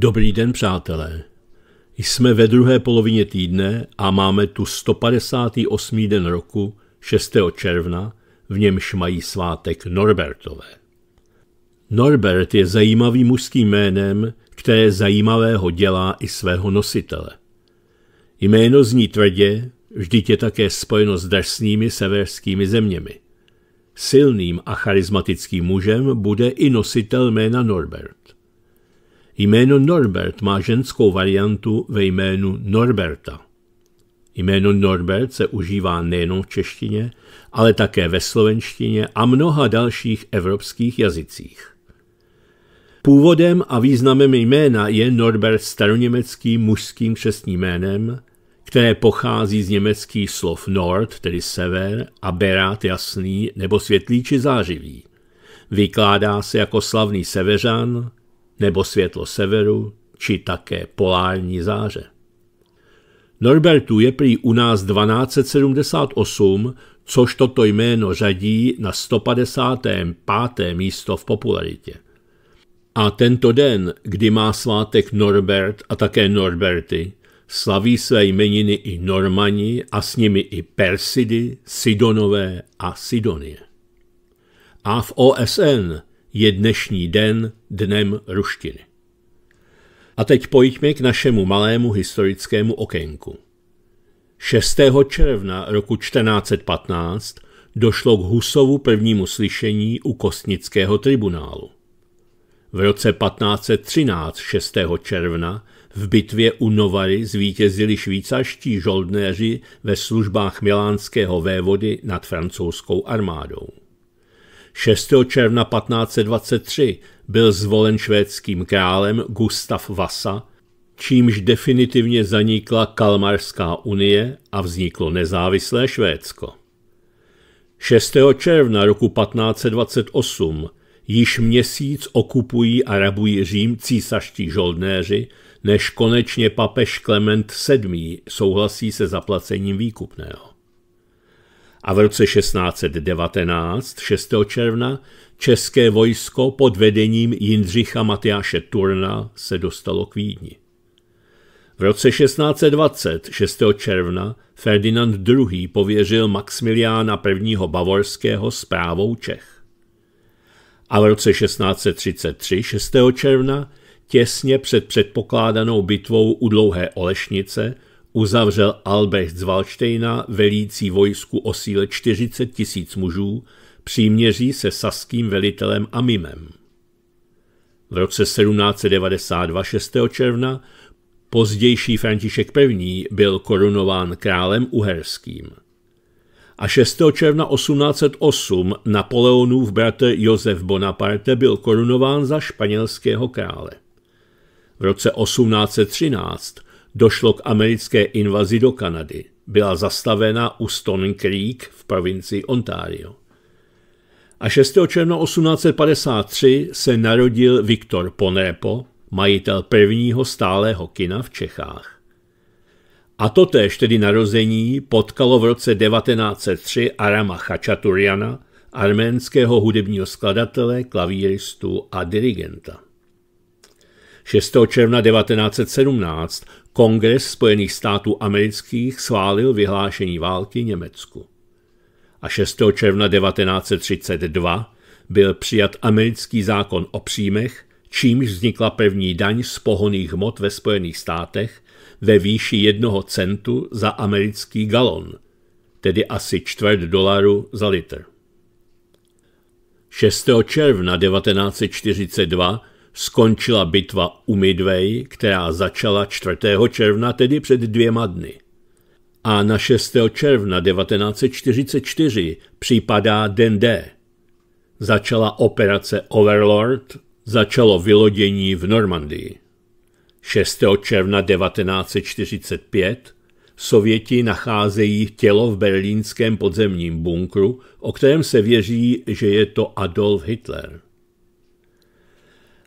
Dobrý den, přátelé. Jsme ve druhé polovině týdne a máme tu 158. den roku, 6. června, v němž mají svátek Norbertové. Norbert je zajímavým mužským jménem, které zajímavého dělá i svého nositele. Jméno zní tvrdě, vždyť je také spojeno s drsnými severskými zeměmi. Silným a charismatickým mužem bude i nositel jména Norbert. Jméno Norbert má ženskou variantu ve jménu Norberta. Jméno Norbert se užívá nejenom v češtině, ale také ve slovenštině a mnoha dalších evropských jazycích. Původem a významem jména je Norbert staroněmecký mužským křestním jménem, které pochází z německých slov Nord, tedy sever, a Berat jasný nebo světlý či zářivý. Vykládá se jako slavný seveřan, nebo světlo severu, či také polární záře. Norbertu je prý u nás 1278, což toto jméno řadí na 155. místo v popularitě. A tento den, kdy má svátek Norbert a také Norberty, slaví své jmeniny i Normani a s nimi i Persidy, Sidonové a Sidonie. A v OSN je dnešní den dnem ruštiny. A teď pojďme k našemu malému historickému okénku. 6. června roku 1415 došlo k Husovu prvnímu slyšení u Kostnického tribunálu. V roce 1513 6. června v bitvě u Novary zvítězili švýcarští žoldnéři ve službách milánského vévody nad francouzskou armádou. 6. června 1523 byl zvolen švédským králem Gustav Vasa, čímž definitivně zanikla Kalmarská unie a vzniklo nezávislé Švédsko. 6. června roku 1528 již měsíc okupují a rabují Řím císařští žoldnéři, než konečně papež Klement VII. souhlasí se zaplacením výkupného a v roce 1619, 6. června, české vojsko pod vedením Jindřicha Matyáše Turna se dostalo k Vídni. V roce 1620, 6. června, Ferdinand II. pověřil Maximiliána I. Bavorského zprávou Čech. A v roce 1633, 6. června, těsně před předpokládanou bitvou u Dlouhé Olešnice, uzavřel Albrecht z Valštejna velící vojsku o síle 40 tisíc mužů příměří se saským velitelem Amimem. V roce 1792 6. června pozdější František I. byl korunován králem uherským. A 6. června 1808 Napoleonův bratr Josef Bonaparte byl korunován za španělského krále. V roce 1813 došlo k americké invazi do Kanady. Byla zastavena u Stone Creek v provincii Ontario. A 6. června 1853 se narodil Viktor Ponrepo, majitel prvního stálého kina v Čechách. A totéž tedy narození potkalo v roce 1903 Arama Chachaturiana, arménského hudebního skladatele, klavíristu a dirigenta. 6. června 1917 Kongres Spojených států amerických schválil vyhlášení války Německu. A 6. června 1932 byl přijat americký zákon o příjmech, čímž vznikla první daň z pohoných hmot ve Spojených státech ve výši jednoho centu za americký galon, tedy asi čtvrt dolaru za litr. 6. června 1942 skončila bitva u Midway, která začala 4. června, tedy před dvěma dny. A na 6. června 1944 připadá den D. Začala operace Overlord, začalo vylodění v Normandii. 6. června 1945 Sověti nacházejí tělo v berlínském podzemním bunkru, o kterém se věří, že je to Adolf Hitler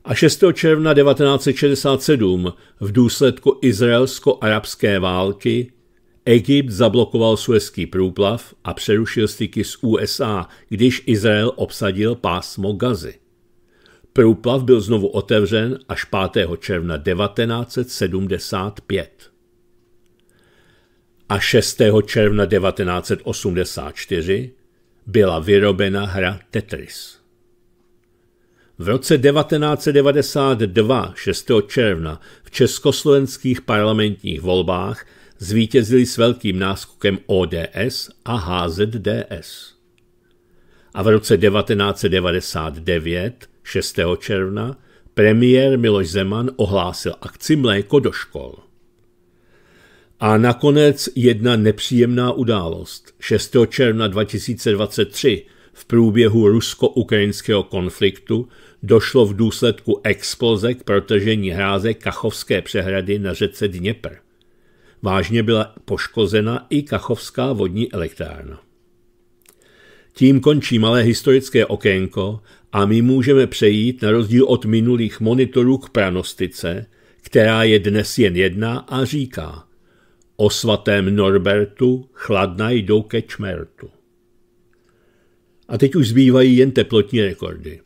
a 6. června 1967 v důsledku izraelsko-arabské války Egypt zablokoval Suezký průplav a přerušil styky s USA, když Izrael obsadil pásmo Gazy. Průplav byl znovu otevřen až 5. června 1975. A 6. června 1984 byla vyrobena hra Tetris. V roce 1992, 6. června, v československých parlamentních volbách zvítězili s velkým náskokem ODS a HZDS. A v roce 1999, 6. června, premiér Miloš Zeman ohlásil akci Mléko do škol. A nakonec jedna nepříjemná událost. 6. června 2023 v průběhu rusko-ukrajinského konfliktu došlo v důsledku exploze k protažení hráze Kachovské přehrady na řece Dněpr. Vážně byla poškozena i Kachovská vodní elektrárna. Tím končí malé historické okénko a my můžeme přejít na rozdíl od minulých monitorů k pranostice, která je dnes jen jedna a říká – o svatém Norbertu chladna jdou ke čmertu a teď už zbývají jen teplotní rekordy.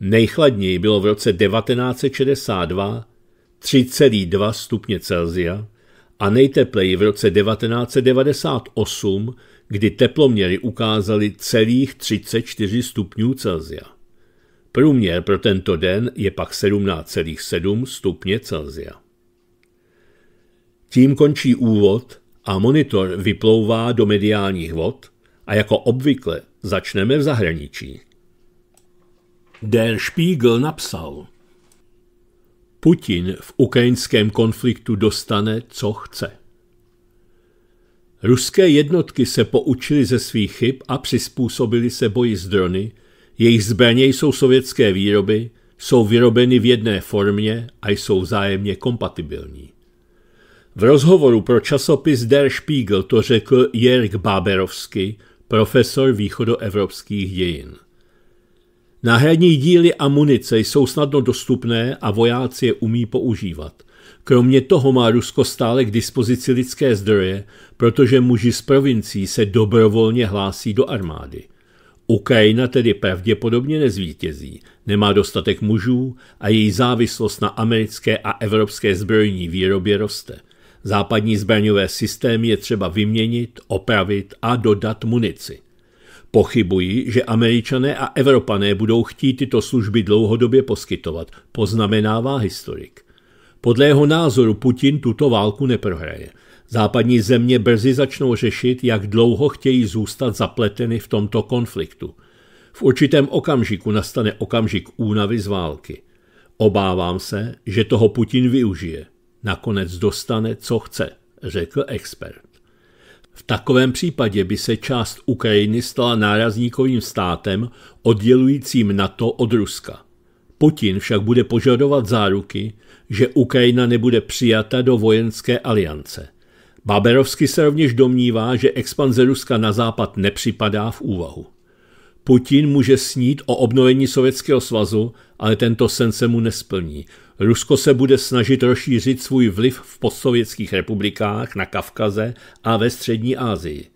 Nejchladněji bylo v roce 1962 3,2 stupně Celzia a nejtepleji v roce 1998, kdy teploměry ukázaly celých 34 stupňů Celzia. Průměr pro tento den je pak 17,7 stupně Celzia. Tím končí úvod a monitor vyplouvá do mediálních vod, a jako obvykle začneme v zahraničí. Der Spiegel napsal. Putin v ukrajinském konfliktu dostane, co chce. Ruské jednotky se poučily ze svých chyb a přizpůsobily se boji s drony, jejich zbraně jsou sovětské výroby, jsou vyrobeny v jedné formě a jsou vzájemně kompatibilní. V rozhovoru pro časopis Der Spiegel to řekl Jerk Báberovsky, profesor východoevropských dějin. Náhradní díly a munice jsou snadno dostupné a vojáci je umí používat. Kromě toho má Rusko stále k dispozici lidské zdroje, protože muži z provincií se dobrovolně hlásí do armády. Ukrajina tedy pravděpodobně nezvítězí, nemá dostatek mužů a její závislost na americké a evropské zbrojní výrobě roste – Západní zbraňové systémy je třeba vyměnit, opravit a dodat munici. Pochybuji, že američané a evropané budou chtít tyto služby dlouhodobě poskytovat, poznamenává historik. Podle jeho názoru Putin tuto válku neprohraje. Západní země brzy začnou řešit, jak dlouho chtějí zůstat zapleteny v tomto konfliktu. V určitém okamžiku nastane okamžik únavy z války. Obávám se, že toho Putin využije. Nakonec dostane, co chce, řekl expert. V takovém případě by se část Ukrajiny stala nárazníkovým státem oddělujícím NATO od Ruska. Putin však bude požadovat záruky, že Ukrajina nebude přijata do vojenské aliance. Baberovsky se rovněž domnívá, že expanze Ruska na západ nepřipadá v úvahu. Putin může snít o obnovení Sovětského svazu, ale tento sen se mu nesplní. Rusko se bude snažit rozšířit svůj vliv v postsovětských republikách, na Kavkaze a ve střední Asii.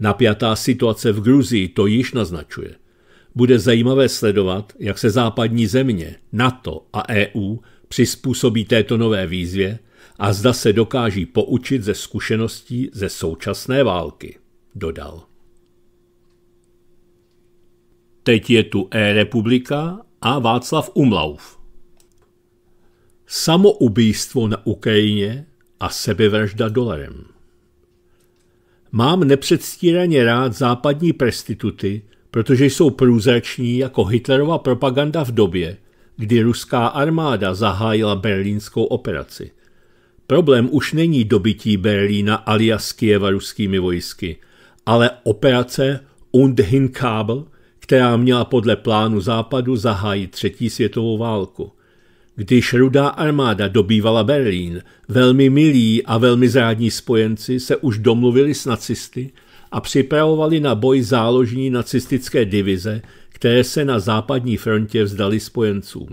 Napjatá situace v Gruzii to již naznačuje. Bude zajímavé sledovat, jak se západní země, NATO a EU přizpůsobí této nové výzvě a zda se dokáží poučit ze zkušeností ze současné války, dodal. Teď je tu e-republika a Václav Umlauf. Samoubýstvo na Ukrajině a sebevražda dolarem. Mám nepředstíraně rád západní prestituty, protože jsou průzrační jako Hitlerova propaganda v době, kdy ruská armáda zahájila berlínskou operaci. Problém už není dobytí Berlína alias Kieva ruskými vojsky, ale operace Undhinkabel která měla podle plánu západu zahájit třetí světovou válku. Když rudá armáda dobývala Berlín, velmi milí a velmi zrádní spojenci se už domluvili s nacisty a připravovali na boj záložní nacistické divize, které se na západní frontě vzdali spojencům.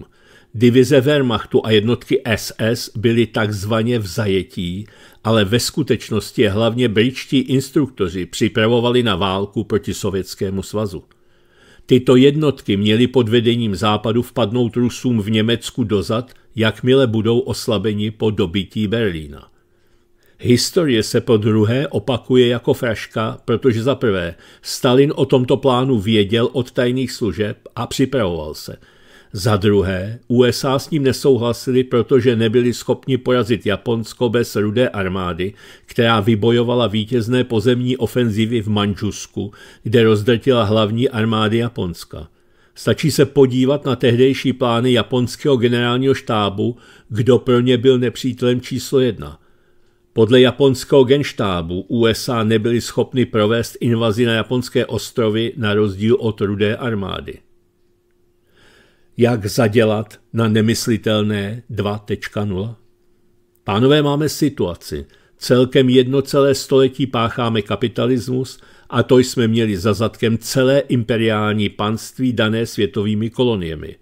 Divize Wehrmachtu a jednotky SS byly takzvaně v zajetí, ale ve skutečnosti hlavně britští instruktoři připravovali na válku proti Sovětskému svazu. Tyto jednotky měly pod vedením západu vpadnout Rusům v Německu dozad, jakmile budou oslabeni po dobití Berlína. Historie se po druhé opakuje jako fraška, protože za prvé Stalin o tomto plánu věděl od tajných služeb a připravoval se – za druhé, USA s ním nesouhlasili, protože nebyli schopni porazit Japonsko bez rudé armády, která vybojovala vítězné pozemní ofenzivy v Manžusku, kde rozdrtila hlavní armády Japonska. Stačí se podívat na tehdejší plány japonského generálního štábu, kdo pro ně byl nepřítelem číslo jedna. Podle japonského genštábu USA nebyly schopny provést invazi na japonské ostrovy na rozdíl od rudé armády jak zadělat na nemyslitelné 2.0? Pánové, máme situaci. Celkem jedno celé století pácháme kapitalismus a to jsme měli za zadkem celé imperiální panství dané světovými koloniemi.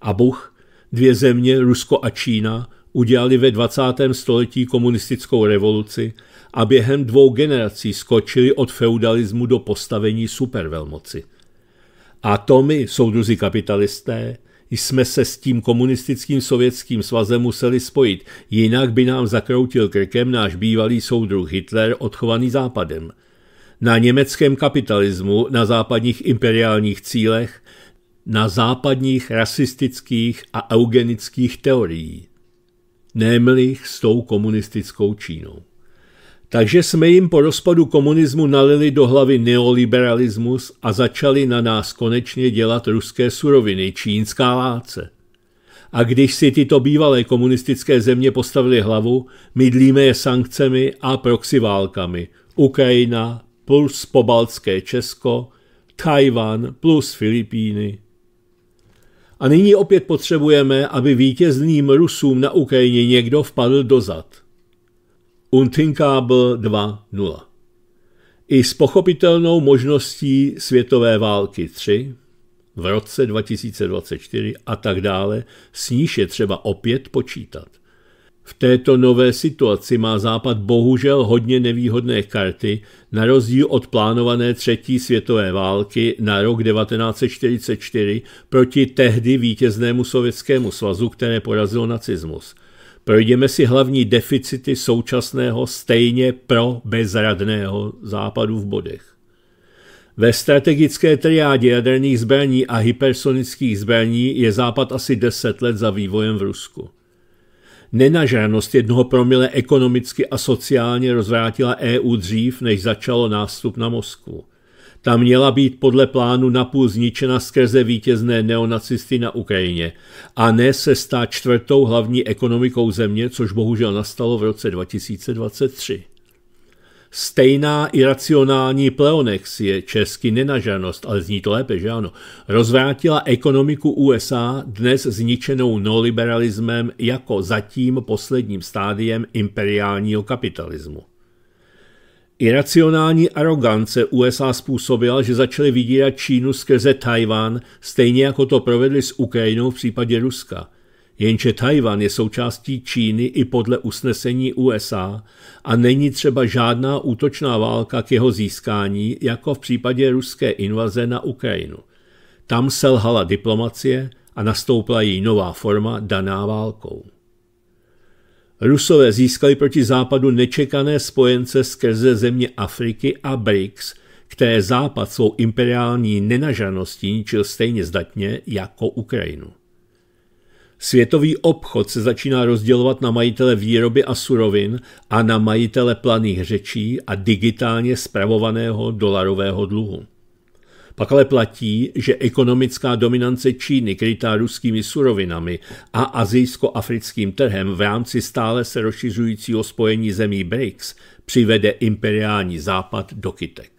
A Bůh, dvě země, Rusko a Čína, udělali ve 20. století komunistickou revoluci a během dvou generací skočili od feudalismu do postavení supervelmoci. A to my, soudruzi kapitalisté, jsme se s tím komunistickým sovětským svazem museli spojit, jinak by nám zakroutil krkem náš bývalý soudruh Hitler odchovaný západem. Na německém kapitalismu, na západních imperiálních cílech, na západních rasistických a eugenických teorií. Némlich s tou komunistickou Čínou. Takže jsme jim po rozpadu komunismu nalili do hlavy neoliberalismus a začali na nás konečně dělat ruské suroviny, čínská láce. A když si tyto bývalé komunistické země postavili hlavu, mydlíme je sankcemi a proxy válkami. Ukrajina plus pobaltské Česko, Tajvan plus Filipíny. A nyní opět potřebujeme, aby vítězným Rusům na Ukrajině někdo vpadl dozad. Untinkable 2.0. I s pochopitelnou možností světové války 3 v roce 2024 a tak dále, s níž je třeba opět počítat. V této nové situaci má Západ bohužel hodně nevýhodné karty, na rozdíl od plánované třetí světové války na rok 1944 proti tehdy vítěznému Sovětskému svazu, které porazil nacismus – Projdeme si hlavní deficity současného stejně pro bezradného západu v bodech. Ve strategické triádě jaderných zbraní a hypersonických zbraní je západ asi 10 let za vývojem v Rusku. Nenažranost jednoho promile ekonomicky a sociálně rozvrátila EU dřív, než začalo nástup na Moskvu – ta měla být podle plánu napůl zničena skrze vítězné neonacisty na Ukrajině a ne se stát čtvrtou hlavní ekonomikou země, což bohužel nastalo v roce 2023. Stejná iracionální pleonexie, česky nenažanost, ale zní to lépe, že ano, rozvrátila ekonomiku USA dnes zničenou neoliberalismem jako zatím posledním stádiem imperiálního kapitalismu. Iracionální arogance USA způsobila, že začaly vydírat Čínu skrze Tajván, stejně jako to provedli s Ukrajinou v případě Ruska. Jenže Tajván je součástí Číny i podle usnesení USA a není třeba žádná útočná válka k jeho získání, jako v případě ruské invaze na Ukrajinu. Tam selhala diplomacie a nastoupila jí nová forma daná válkou. Rusové získali proti západu nečekané spojence skrze země Afriky a BRICS, které západ svou imperiální nenažraností ničil stejně zdatně jako Ukrajinu. Světový obchod se začíná rozdělovat na majitele výroby a surovin a na majitele planých řečí a digitálně spravovaného dolarového dluhu. Pak ale platí, že ekonomická dominance Číny, krytá ruskými surovinami a azijsko-africkým trhem v rámci stále se rozšiřujícího spojení zemí BRICS, přivede imperiální západ do kytek.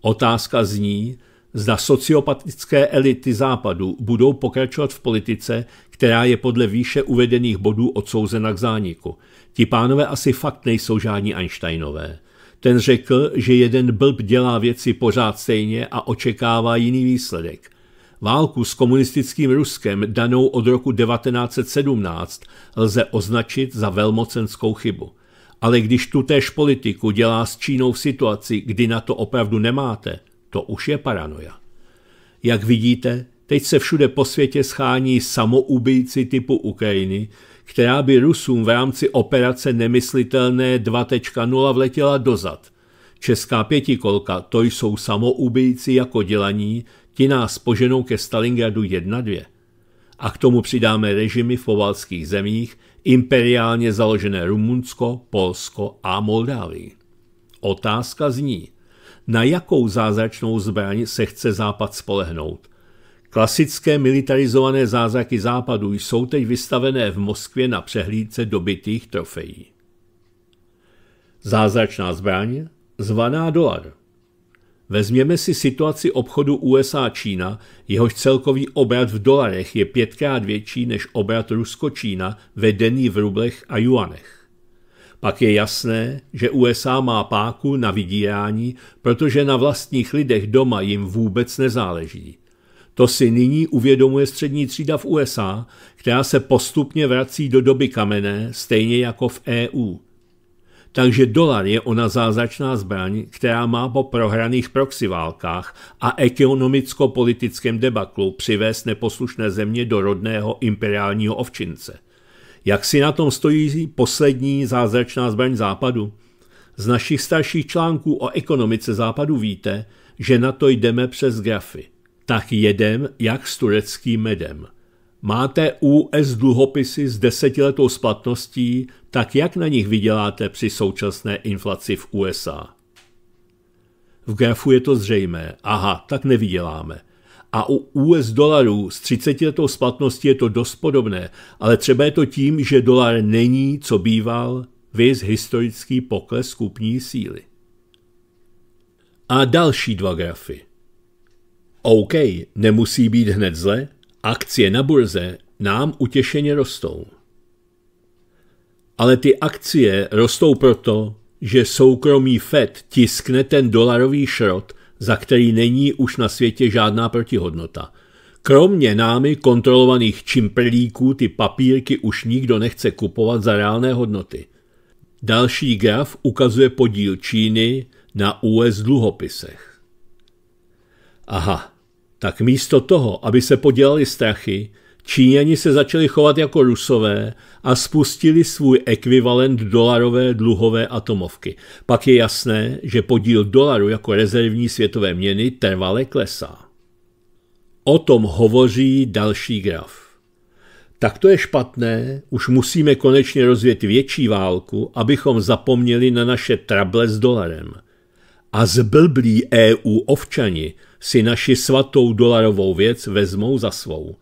Otázka zní, zda sociopatické elity západu budou pokračovat v politice, která je podle výše uvedených bodů odsouzena k zániku. Ti pánové asi fakt nejsou žádní Einsteinové – ten řekl, že jeden blb dělá věci pořád stejně a očekává jiný výsledek. Válku s komunistickým Ruskem, danou od roku 1917, lze označit za velmocenskou chybu. Ale když tutéž politiku dělá s Čínou v situaci, kdy na to opravdu nemáte, to už je paranoja. Jak vidíte, Teď se všude po světě schání samoubíjci typu Ukrajiny, která by Rusům v rámci operace Nemyslitelné 2.0 vletěla dozad. Česká pětikolka, to jsou samoubíjci jako dělaní, ti nás poženou ke Stalingradu 1.2. A k tomu přidáme režimy v povalských zemích, imperiálně založené Rumunsko, Polsko a Moldávii. Otázka zní, na jakou zázračnou zbraň se chce Západ spolehnout? Klasické militarizované zázraky západu jsou teď vystavené v Moskvě na přehlídce dobitých trofejí. Zázračná zbraň, zvaná dolar. Vezměme si situaci obchodu USA-Čína, jehož celkový obrat v dolarech je pětkrát větší než obrat Rusko-Čína vedený v rublech a juanech. Pak je jasné, že USA má páku na vydírání, protože na vlastních lidech doma jim vůbec nezáleží. To si nyní uvědomuje střední třída v USA, která se postupně vrací do doby kamenné, stejně jako v EU. Takže dolar je ona zázračná zbraň, která má po prohraných proxy válkách a ekonomicko-politickém debaklu přivést neposlušné země do rodného imperiálního ovčince. Jak si na tom stojí poslední zázračná zbraň západu? Z našich starších článků o ekonomice západu víte, že na to jdeme přes grafy tak jedem jak s tureckým medem. Máte US dluhopisy s desetiletou splatností, tak jak na nich vyděláte při současné inflaci v USA? V grafu je to zřejmé. Aha, tak nevyděláme. A u US dolarů s 30 letou splatností je to dost podobné, ale třeba je to tím, že dolar není, co býval, viz historický pokles kupní síly. A další dva grafy – OK, nemusí být hned zle, akcie na burze nám utěšeně rostou. Ale ty akcie rostou proto, že soukromý FED tiskne ten dolarový šrot, za který není už na světě žádná protihodnota. Kromě námi kontrolovaných čimprlíků ty papírky už nikdo nechce kupovat za reálné hodnoty. Další graf ukazuje podíl Číny na US dluhopisech. Aha, tak místo toho, aby se podělali strachy, Číňani se začali chovat jako rusové a spustili svůj ekvivalent dolarové dluhové atomovky. Pak je jasné, že podíl dolaru jako rezervní světové měny trvale klesá. O tom hovoří další graf. Tak to je špatné, už musíme konečně rozvět větší válku, abychom zapomněli na naše trable s dolarem. A zblblí EU ovčani – si naši svatou dolarovou věc vezmou za svou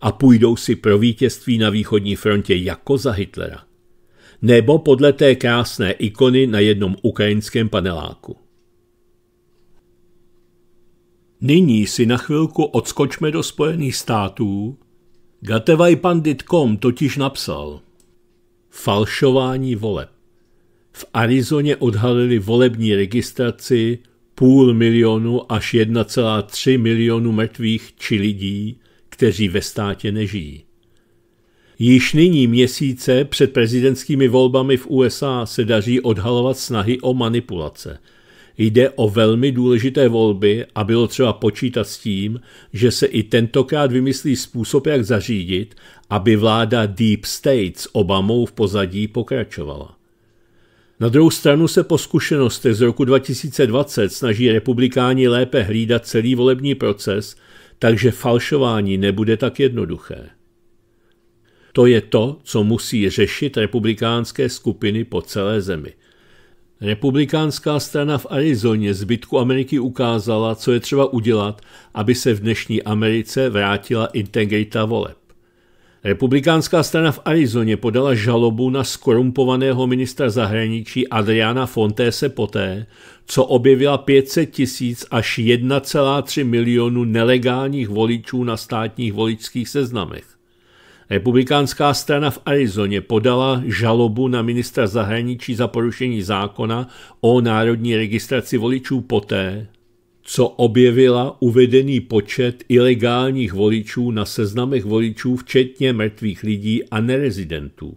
a půjdou si pro vítězství na východní frontě jako za Hitlera. Nebo podle té krásné ikony na jednom ukrajinském paneláku. Nyní si na chvilku odskočme do Spojených států. Gatevajpandit.com totiž napsal Falšování voleb. V Arizoně odhalili volební registraci půl milionu až 1,3 milionu mrtvých či lidí, kteří ve státě nežijí. Již nyní měsíce před prezidentskými volbami v USA se daří odhalovat snahy o manipulace. Jde o velmi důležité volby a bylo třeba počítat s tím, že se i tentokrát vymyslí způsob, jak zařídit, aby vláda Deep State s Obamou v pozadí pokračovala. Na druhou stranu se po zkušenostech z roku 2020 snaží republikáni lépe hlídat celý volební proces, takže falšování nebude tak jednoduché. To je to, co musí řešit republikánské skupiny po celé zemi. Republikánská strana v Arizoně zbytku Ameriky ukázala, co je třeba udělat, aby se v dnešní Americe vrátila integrita voleb. Republikánská strana v Arizoně podala žalobu na skorumpovaného ministra zahraničí Adriana Fontese poté, co objevila 500 tisíc až 1,3 milionu nelegálních voličů na státních voličských seznamech. Republikánská strana v Arizoně podala žalobu na ministra zahraničí za porušení zákona o národní registraci voličů poté, co objevila uvedený počet ilegálních voličů na seznamech voličů, včetně mrtvých lidí a nerezidentů.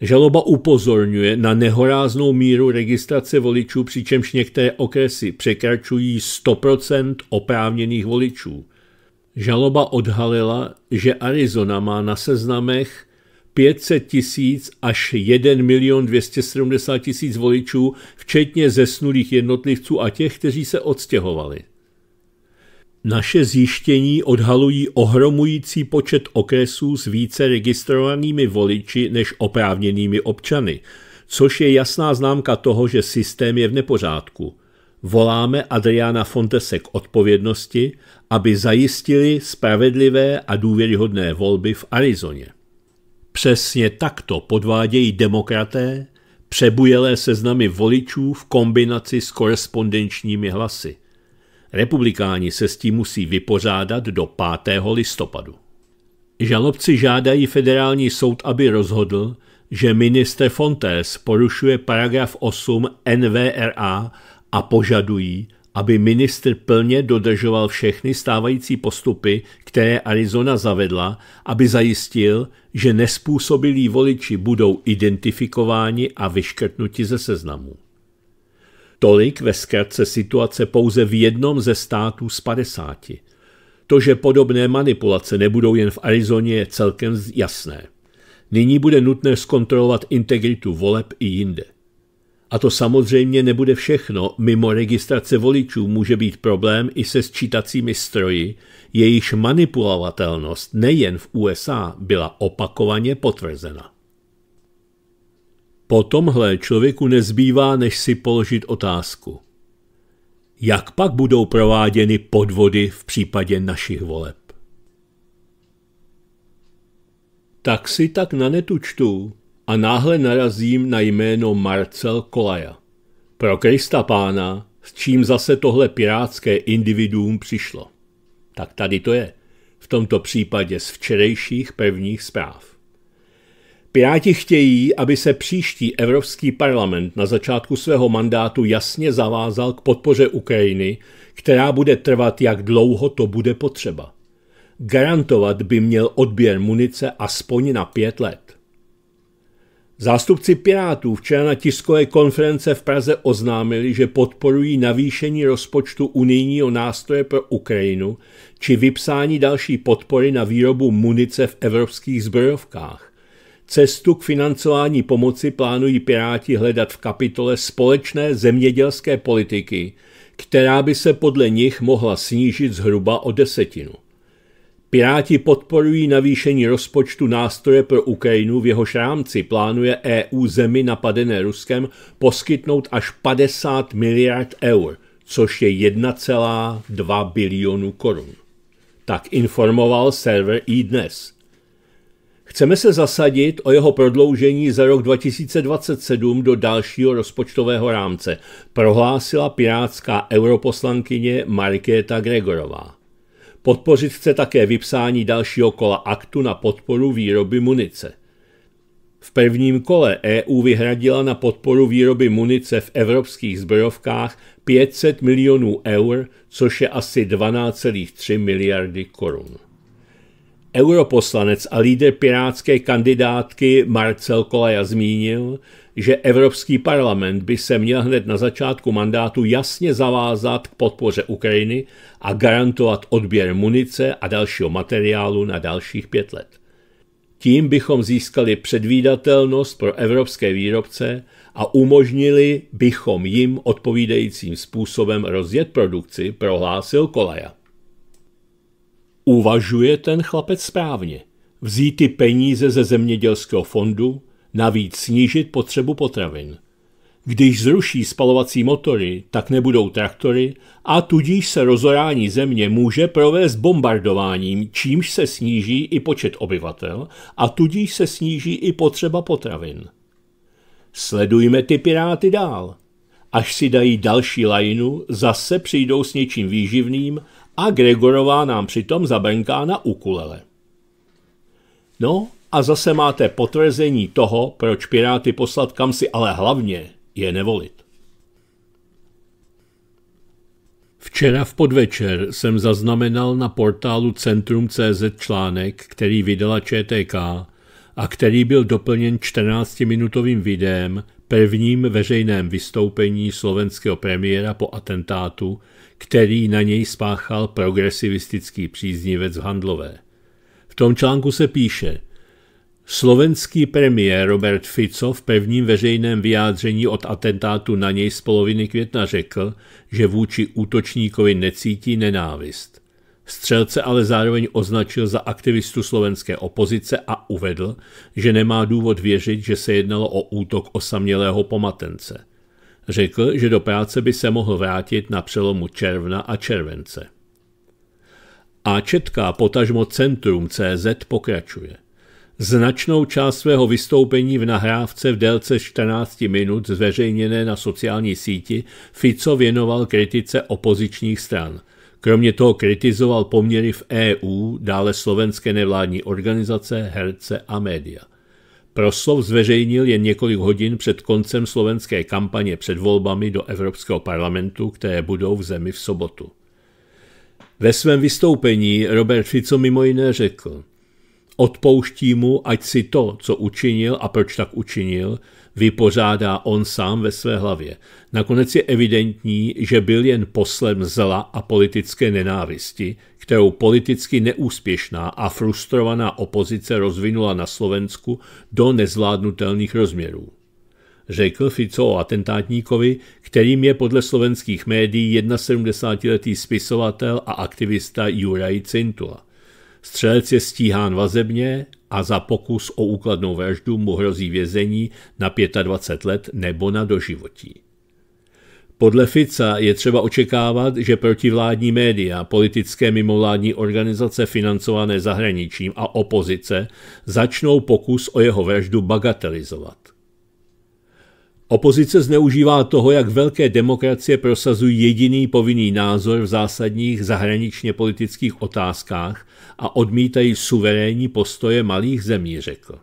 Žaloba upozorňuje na nehoráznou míru registrace voličů, přičemž některé okresy překračují 100% oprávněných voličů. Žaloba odhalila, že Arizona má na seznamech 500 tisíc až 1 milion 270 tisíc voličů, včetně zesnulých jednotlivců a těch, kteří se odstěhovali. Naše zjištění odhalují ohromující počet okresů s více registrovanými voliči než oprávněnými občany, což je jasná známka toho, že systém je v nepořádku. Voláme Adriana Fontese k odpovědnosti, aby zajistili spravedlivé a důvěryhodné volby v Arizoně. Přesně takto podvádějí demokraté přebujelé seznamy voličů v kombinaci s korespondenčními hlasy. Republikáni se s tím musí vypořádat do 5. listopadu. Žalobci žádají federální soud, aby rozhodl, že minister Fontes porušuje paragraf 8 NVRA a požadují, aby ministr plně dodržoval všechny stávající postupy, které Arizona zavedla, aby zajistil, že nespůsobilí voliči budou identifikováni a vyškrtnuti ze seznamu. Tolik ve zkratce situace pouze v jednom ze států z 50. To, že podobné manipulace nebudou jen v Arizoně, je celkem jasné. Nyní bude nutné zkontrolovat integritu voleb i jinde. A to samozřejmě nebude všechno, mimo registrace voličů může být problém i se sčítacími stroji, jejíž manipulovatelnost nejen v USA byla opakovaně potvrzena. Po tomhle člověku nezbývá, než si položit otázku. Jak pak budou prováděny podvody v případě našich voleb? Tak si tak na netučtu, a náhle narazím na jméno Marcel Kolaja. Pro Krista pána, s čím zase tohle pirátské individuum přišlo. Tak tady to je, v tomto případě z včerejších prvních zpráv. Piráti chtějí, aby se příští Evropský parlament na začátku svého mandátu jasně zavázal k podpoře Ukrajiny, která bude trvat, jak dlouho to bude potřeba. Garantovat by měl odběr munice aspoň na pět let. Zástupci Pirátů včera na tiskové konference v Praze oznámili, že podporují navýšení rozpočtu unijního nástroje pro Ukrajinu či vypsání další podpory na výrobu munice v evropských zbrojovkách. Cestu k financování pomoci plánují Piráti hledat v kapitole společné zemědělské politiky, která by se podle nich mohla snížit zhruba o desetinu. Piráti podporují navýšení rozpočtu nástroje pro Ukrajinu, v jeho rámci plánuje EU zemi napadené Ruskem poskytnout až 50 miliard eur, což je 1,2 bilionu korun. Tak informoval server i e dnes. Chceme se zasadit o jeho prodloužení za rok 2027 do dalšího rozpočtového rámce, prohlásila pirátská europoslankyně Markéta Gregorová. Podpořit chce také vypsání dalšího kola aktu na podporu výroby munice. V prvním kole EU vyhradila na podporu výroby munice v evropských zbrojovkách 500 milionů eur, což je asi 12,3 miliardy korun. Europoslanec a líder pirátské kandidátky Marcel Kolaja zmínil, že Evropský parlament by se měl hned na začátku mandátu jasně zavázat k podpoře Ukrajiny a garantovat odběr munice a dalšího materiálu na dalších pět let. Tím bychom získali předvídatelnost pro evropské výrobce a umožnili bychom jim odpovídajícím způsobem rozjet produkci, prohlásil Kolaja. Uvažuje ten chlapec správně. Vzít ty peníze ze zemědělského fondu, navíc snížit potřebu potravin. Když zruší spalovací motory, tak nebudou traktory a tudíž se rozorání země může provést bombardováním, čímž se sníží i počet obyvatel a tudíž se sníží i potřeba potravin. Sledujme ty piráty dál. Až si dají další lajinu, zase přijdou s něčím výživným a Gregorová nám přitom zabrnká na ukulele. No, a zase máte potvrzení toho, proč Piráty poslat kam si, ale hlavně je nevolit. Včera v podvečer jsem zaznamenal na portálu Centrum.cz článek, který vydala ČTK a který byl doplněn 14-minutovým videem prvním veřejném vystoupení slovenského premiéra po atentátu, který na něj spáchal progresivistický příznivec v Handlové. V tom článku se píše – Slovenský premiér Robert Fico v prvním veřejném vyjádření od atentátu na něj z poloviny května řekl, že vůči útočníkovi necítí nenávist. Střelce ale zároveň označil za aktivistu slovenské opozice a uvedl, že nemá důvod věřit, že se jednalo o útok osamělého pomatence. Řekl, že do práce by se mohl vrátit na přelomu června a července. A četká potažmo Centrum CZ pokračuje. Značnou část svého vystoupení v nahrávce v délce 14 minut zveřejněné na sociální síti Fico věnoval kritice opozičních stran. Kromě toho kritizoval poměry v EU, dále slovenské nevládní organizace, herce a média. Proslov zveřejnil jen několik hodin před koncem slovenské kampaně před volbami do Evropského parlamentu, které budou v zemi v sobotu. Ve svém vystoupení Robert Fico mimo jiné řekl – odpouští mu, ať si to, co učinil a proč tak učinil, vypořádá on sám ve své hlavě. Nakonec je evidentní, že byl jen poslem zla a politické nenávisti, kterou politicky neúspěšná a frustrovaná opozice rozvinula na Slovensku do nezvládnutelných rozměrů. Řekl Fico o atentátníkovi, kterým je podle slovenských médií 71-letý spisovatel a aktivista Juraj Cintula. Střelec je stíhán vazebně a za pokus o úkladnou vraždu mu hrozí vězení na 25 let nebo na doživotí. Podle Fica je třeba očekávat, že protivládní média, politické mimovládní organizace financované zahraničím a opozice začnou pokus o jeho vraždu bagatelizovat – Opozice zneužívá toho, jak velké demokracie prosazují jediný povinný názor v zásadních zahraničně politických otázkách a odmítají suverénní postoje malých zemí, řekl.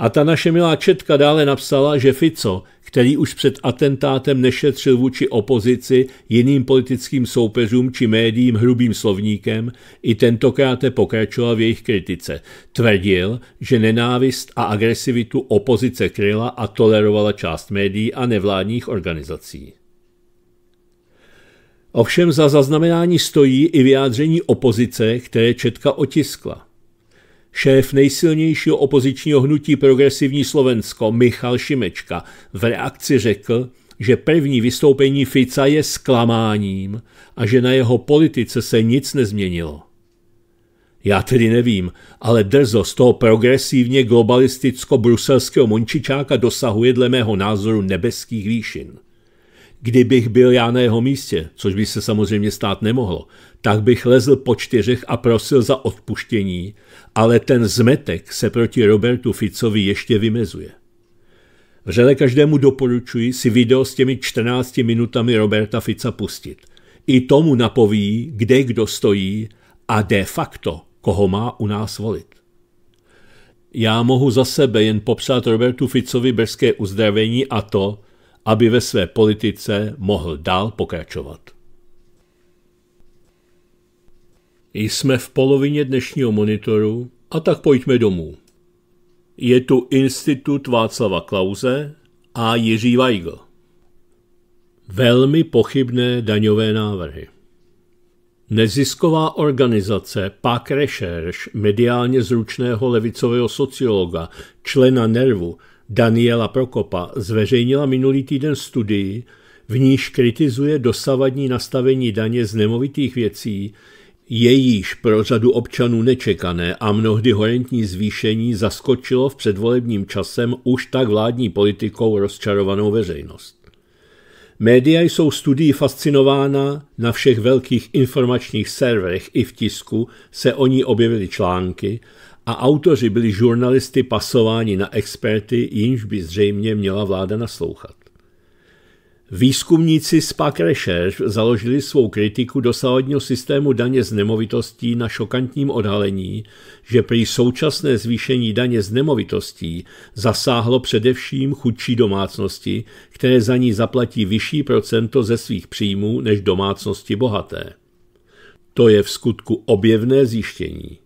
A ta naše milá Četka dále napsala, že Fico, který už před atentátem nešetřil vůči opozici, jiným politickým soupeřům či médiím hrubým slovníkem, i tentokrát pokračoval v jejich kritice. Tvrdil, že nenávist a agresivitu opozice kryla a tolerovala část médií a nevládních organizací. Ovšem za zaznamenání stojí i vyjádření opozice, které Četka otiskla. Šéf nejsilnějšího opozičního hnutí Progresivní Slovensko Michal Šimečka v reakci řekl, že první vystoupení Fica je zklamáním a že na jeho politice se nic nezměnilo. Já tedy nevím, ale drzost toho progresivně globalisticko-bruselského mončičáka dosahuje dle mého názoru nebeských výšin kdybych byl já na jeho místě, což by se samozřejmě stát nemohlo, tak bych lezl po čtyřech a prosil za odpuštění, ale ten zmetek se proti Robertu Ficovi ještě vymezuje. Vřele každému doporučuji si video s těmi 14 minutami Roberta Fica pustit. I tomu napoví, kde kdo stojí a de facto, koho má u nás volit. Já mohu za sebe jen popřát Robertu Ficovi brzké uzdravení a to, aby ve své politice mohl dál pokračovat. Jsme v polovině dnešního monitoru a tak pojďme domů. Je tu Institut Václava Klauze a Jiří Weigl. Velmi pochybné daňové návrhy. Nezisková organizace Pak Recherche mediálně zručného levicového sociologa, člena Nervu, Daniela Prokopa zveřejnila minulý týden studii, v níž kritizuje dosavadní nastavení daně z nemovitých věcí, jejíž pro řadu občanů nečekané a mnohdy horentní zvýšení zaskočilo v předvolebním časem už tak vládní politikou rozčarovanou veřejnost. Média jsou studií fascinována, na všech velkých informačních serverech i v tisku se o ní objevily články a autoři byli žurnalisty pasováni na experty, jimž by zřejmě měla vláda naslouchat. Výzkumníci z PAK Recherche založili svou kritiku dosávadního systému daně z nemovitostí na šokantním odhalení, že při současné zvýšení daně z nemovitostí zasáhlo především chudší domácnosti, které za ní zaplatí vyšší procento ze svých příjmů než domácnosti bohaté. To je v skutku objevné zjištění.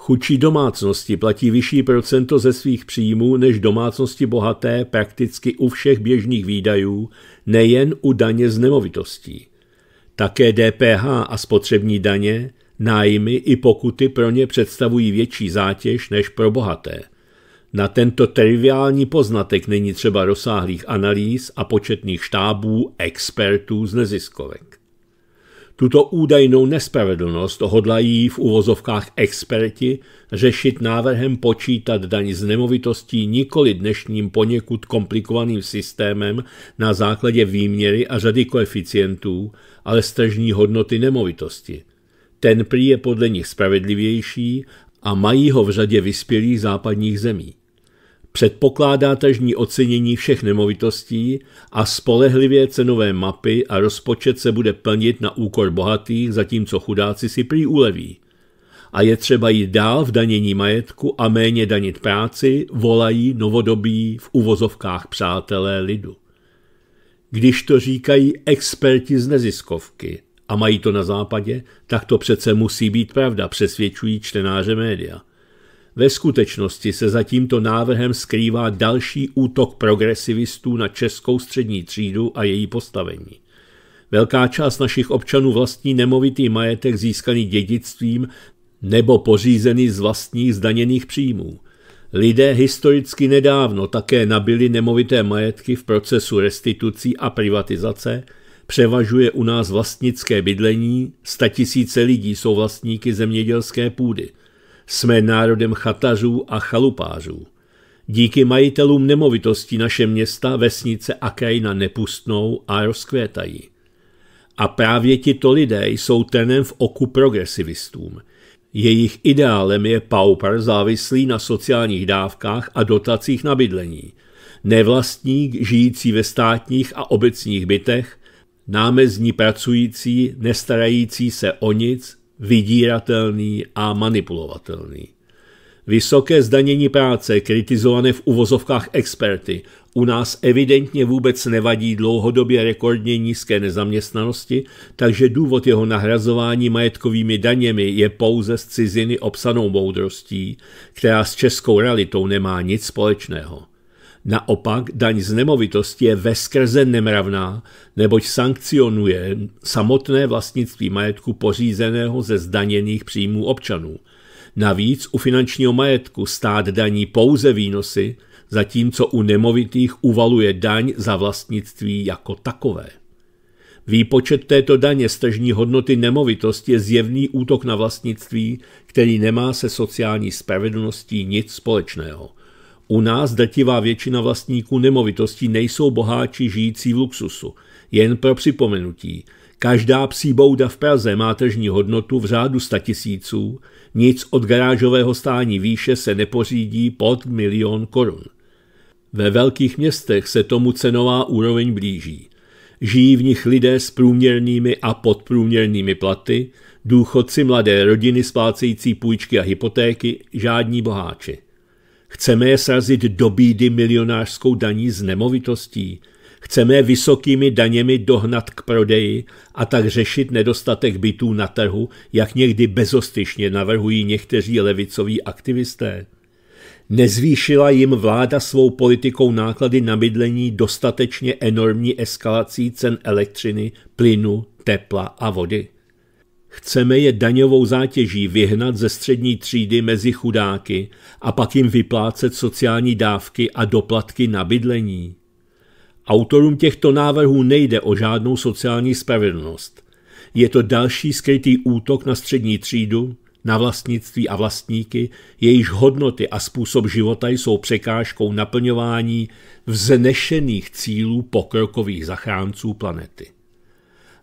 Chudší domácnosti platí vyšší procento ze svých příjmů než domácnosti bohaté prakticky u všech běžných výdajů, nejen u daně z nemovitostí. Také DPH a spotřební daně, nájmy i pokuty pro ně představují větší zátěž než pro bohaté. Na tento triviální poznatek není třeba rozsáhlých analýz a početných štábů expertů z neziskovek. Tuto údajnou nespravedlnost hodlají v uvozovkách experti řešit návrhem počítat daň z nemovitostí nikoli dnešním poněkud komplikovaným systémem na základě výměry a řady koeficientů, ale stržní hodnoty nemovitosti. Ten prý je podle nich spravedlivější a mají ho v řadě vyspělých západních zemí. Předpokládá tažní ocenění všech nemovitostí a spolehlivě cenové mapy a rozpočet se bude plnit na úkor bohatých, zatímco chudáci si prý uleví. A je třeba jít dál v danění majetku a méně danit práci, volají novodobí v uvozovkách přátelé lidu. Když to říkají experti z neziskovky a mají to na západě, tak to přece musí být pravda, přesvědčují čtenáře média. Ve skutečnosti se za tímto návrhem skrývá další útok progresivistů na českou střední třídu a její postavení. Velká část našich občanů vlastní nemovitý majetek získaný dědictvím nebo pořízený z vlastních zdaněných příjmů. Lidé historicky nedávno také nabili nemovité majetky v procesu restitucí a privatizace, převažuje u nás vlastnické bydlení, statisíce lidí jsou vlastníky zemědělské půdy – jsme národem chatařů a chalupářů. Díky majitelům nemovitostí naše města, vesnice a krajina nepustnou a rozkvětají. A právě tito lidé jsou tenem v oku progresivistům. Jejich ideálem je pauper závislý na sociálních dávkách a dotacích na bydlení. Nevlastník žijící ve státních a obecních bytech, námezní pracující, nestarající se o nic, vydíratelný a manipulovatelný. Vysoké zdanění práce, kritizované v uvozovkách experty, u nás evidentně vůbec nevadí dlouhodobě rekordně nízké nezaměstnanosti, takže důvod jeho nahrazování majetkovými daněmi je pouze z ciziny obsanou moudrostí, která s českou realitou nemá nic společného. Naopak daň z nemovitosti je veskrze nemravná, neboť sankcionuje samotné vlastnictví majetku pořízeného ze zdaněných příjmů občanů. Navíc u finančního majetku stát daní pouze výnosy, zatímco u nemovitých uvaluje daň za vlastnictví jako takové. Výpočet této daně z tržní hodnoty nemovitosti je zjevný útok na vlastnictví, který nemá se sociální spravedlností nic společného – u nás drtivá většina vlastníků nemovitostí nejsou boháči žijící v luxusu. Jen pro připomenutí, každá psí bouda v Praze má tržní hodnotu v řádu statisíců, nic od garážového stání výše se nepořídí pod milion korun. Ve velkých městech se tomu cenová úroveň blíží. Žijí v nich lidé s průměrnými a podprůměrnými platy, důchodci mladé rodiny splácející půjčky a hypotéky, žádní boháči. Chceme je srazit do bídy milionářskou daní z nemovitostí. Chceme vysokými daněmi dohnat k prodeji a tak řešit nedostatek bytů na trhu, jak někdy bezostyšně navrhují někteří levicoví aktivisté. Nezvýšila jim vláda svou politikou náklady na bydlení dostatečně enormní eskalací cen elektřiny, plynu, tepla a vody. Chceme je daňovou zátěží vyhnat ze střední třídy mezi chudáky a pak jim vyplácet sociální dávky a doplatky na bydlení. Autorům těchto návrhů nejde o žádnou sociální spravedlnost. Je to další skrytý útok na střední třídu, na vlastnictví a vlastníky, jejíž hodnoty a způsob života jsou překážkou naplňování vznešených cílů pokrokových zachránců planety.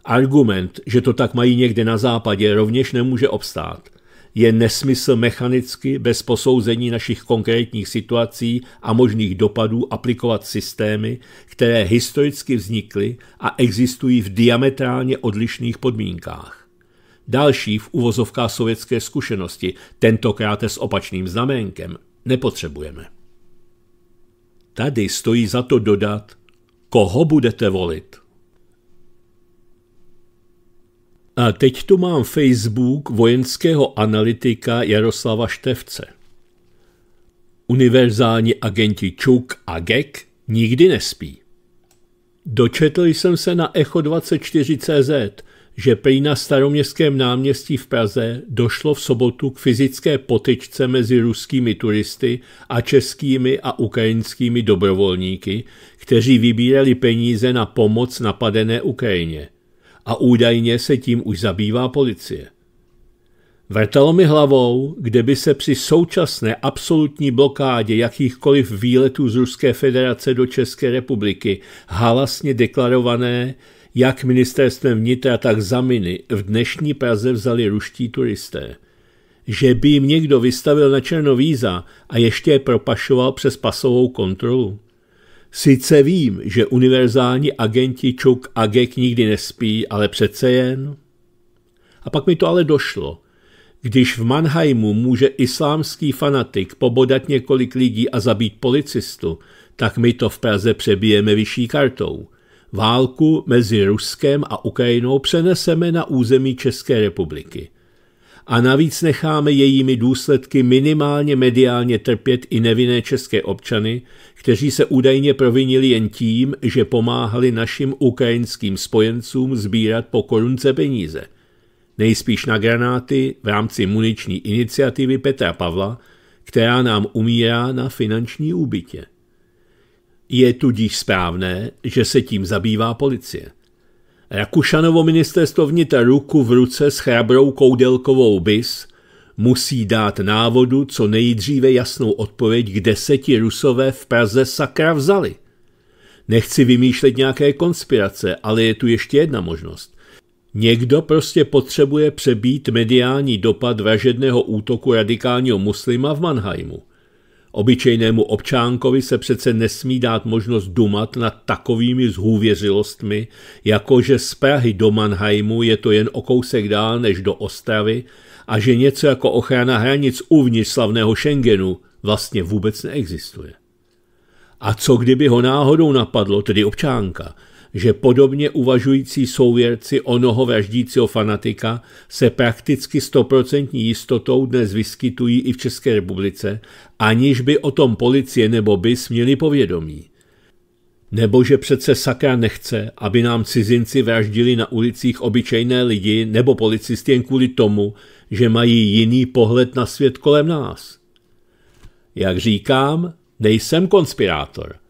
Argument, že to tak mají někde na západě, rovněž nemůže obstát. Je nesmysl mechanicky, bez posouzení našich konkrétních situací a možných dopadů aplikovat systémy, které historicky vznikly a existují v diametrálně odlišných podmínkách další v uvozovkách sovětské zkušenosti, tentokrát s opačným znaménkem, nepotřebujeme. Tady stojí za to dodat, koho budete volit. A teď tu mám Facebook vojenského analytika Jaroslava Števce. Univerzální agenti Čuk a Gek nikdy nespí. Dočetl jsem se na Echo24.cz, že prý na staroměstském náměstí v Praze došlo v sobotu k fyzické potyčce mezi ruskými turisty a českými a ukrajinskými dobrovolníky, kteří vybírali peníze na pomoc napadené Ukrajině – a údajně se tím už zabývá policie. Vrtalo mi hlavou, kde by se při současné absolutní blokádě jakýchkoliv výletů z Ruské federace do České republiky halasně deklarované, jak ministerstvem vnitra, tak zaminy v dnešní Praze vzali ruští turisté. Že by jim někdo vystavil na černo víza a ještě je propašoval přes pasovou kontrolu. Sice vím, že univerzální agenti Čuk a Gek nikdy nespí, ale přece jen. A pak mi to ale došlo. Když v Mannheimu může islámský fanatik pobodat několik lidí a zabít policistu, tak my to v Praze přebijeme vyšší kartou. Válku mezi Ruskem a Ukrajinou přeneseme na území České republiky a navíc necháme jejími důsledky minimálně mediálně trpět i nevinné české občany, kteří se údajně provinili jen tím, že pomáhali našim ukrajinským spojencům sbírat po korunce peníze. Nejspíš na granáty v rámci muniční iniciativy Petra Pavla, která nám umírá na finanční úbytě. Je tudíž správné, že se tím zabývá policie. Rakušanovo ministerstvo vnitra ruku v ruce s chrabrou koudelkovou BIS musí dát návodu co nejdříve jasnou odpověď, kde se ti rusové v Praze sakra vzali. Nechci vymýšlet nějaké konspirace, ale je tu ještě jedna možnost. Někdo prostě potřebuje přebít mediální dopad vražedného útoku radikálního muslima v Mannheimu – Obyčejnému občánkovi se přece nesmí dát možnost dumat nad takovými zhůvěřilostmi, jako že z Prahy do Mannheimu je to jen o kousek dál než do Ostravy a že něco jako ochrana hranic uvnitř slavného Schengenu vlastně vůbec neexistuje. A co kdyby ho náhodou napadlo, tedy občánka, že podobně uvažující souvěrci onoho vraždícího fanatika se prakticky stoprocentní jistotou dnes vyskytují i v České republice, aniž by o tom policie nebo bys měli povědomí. Nebo že přece sakra nechce, aby nám cizinci vraždili na ulicích obyčejné lidi nebo policisty jen kvůli tomu, že mají jiný pohled na svět kolem nás. Jak říkám, nejsem konspirátor –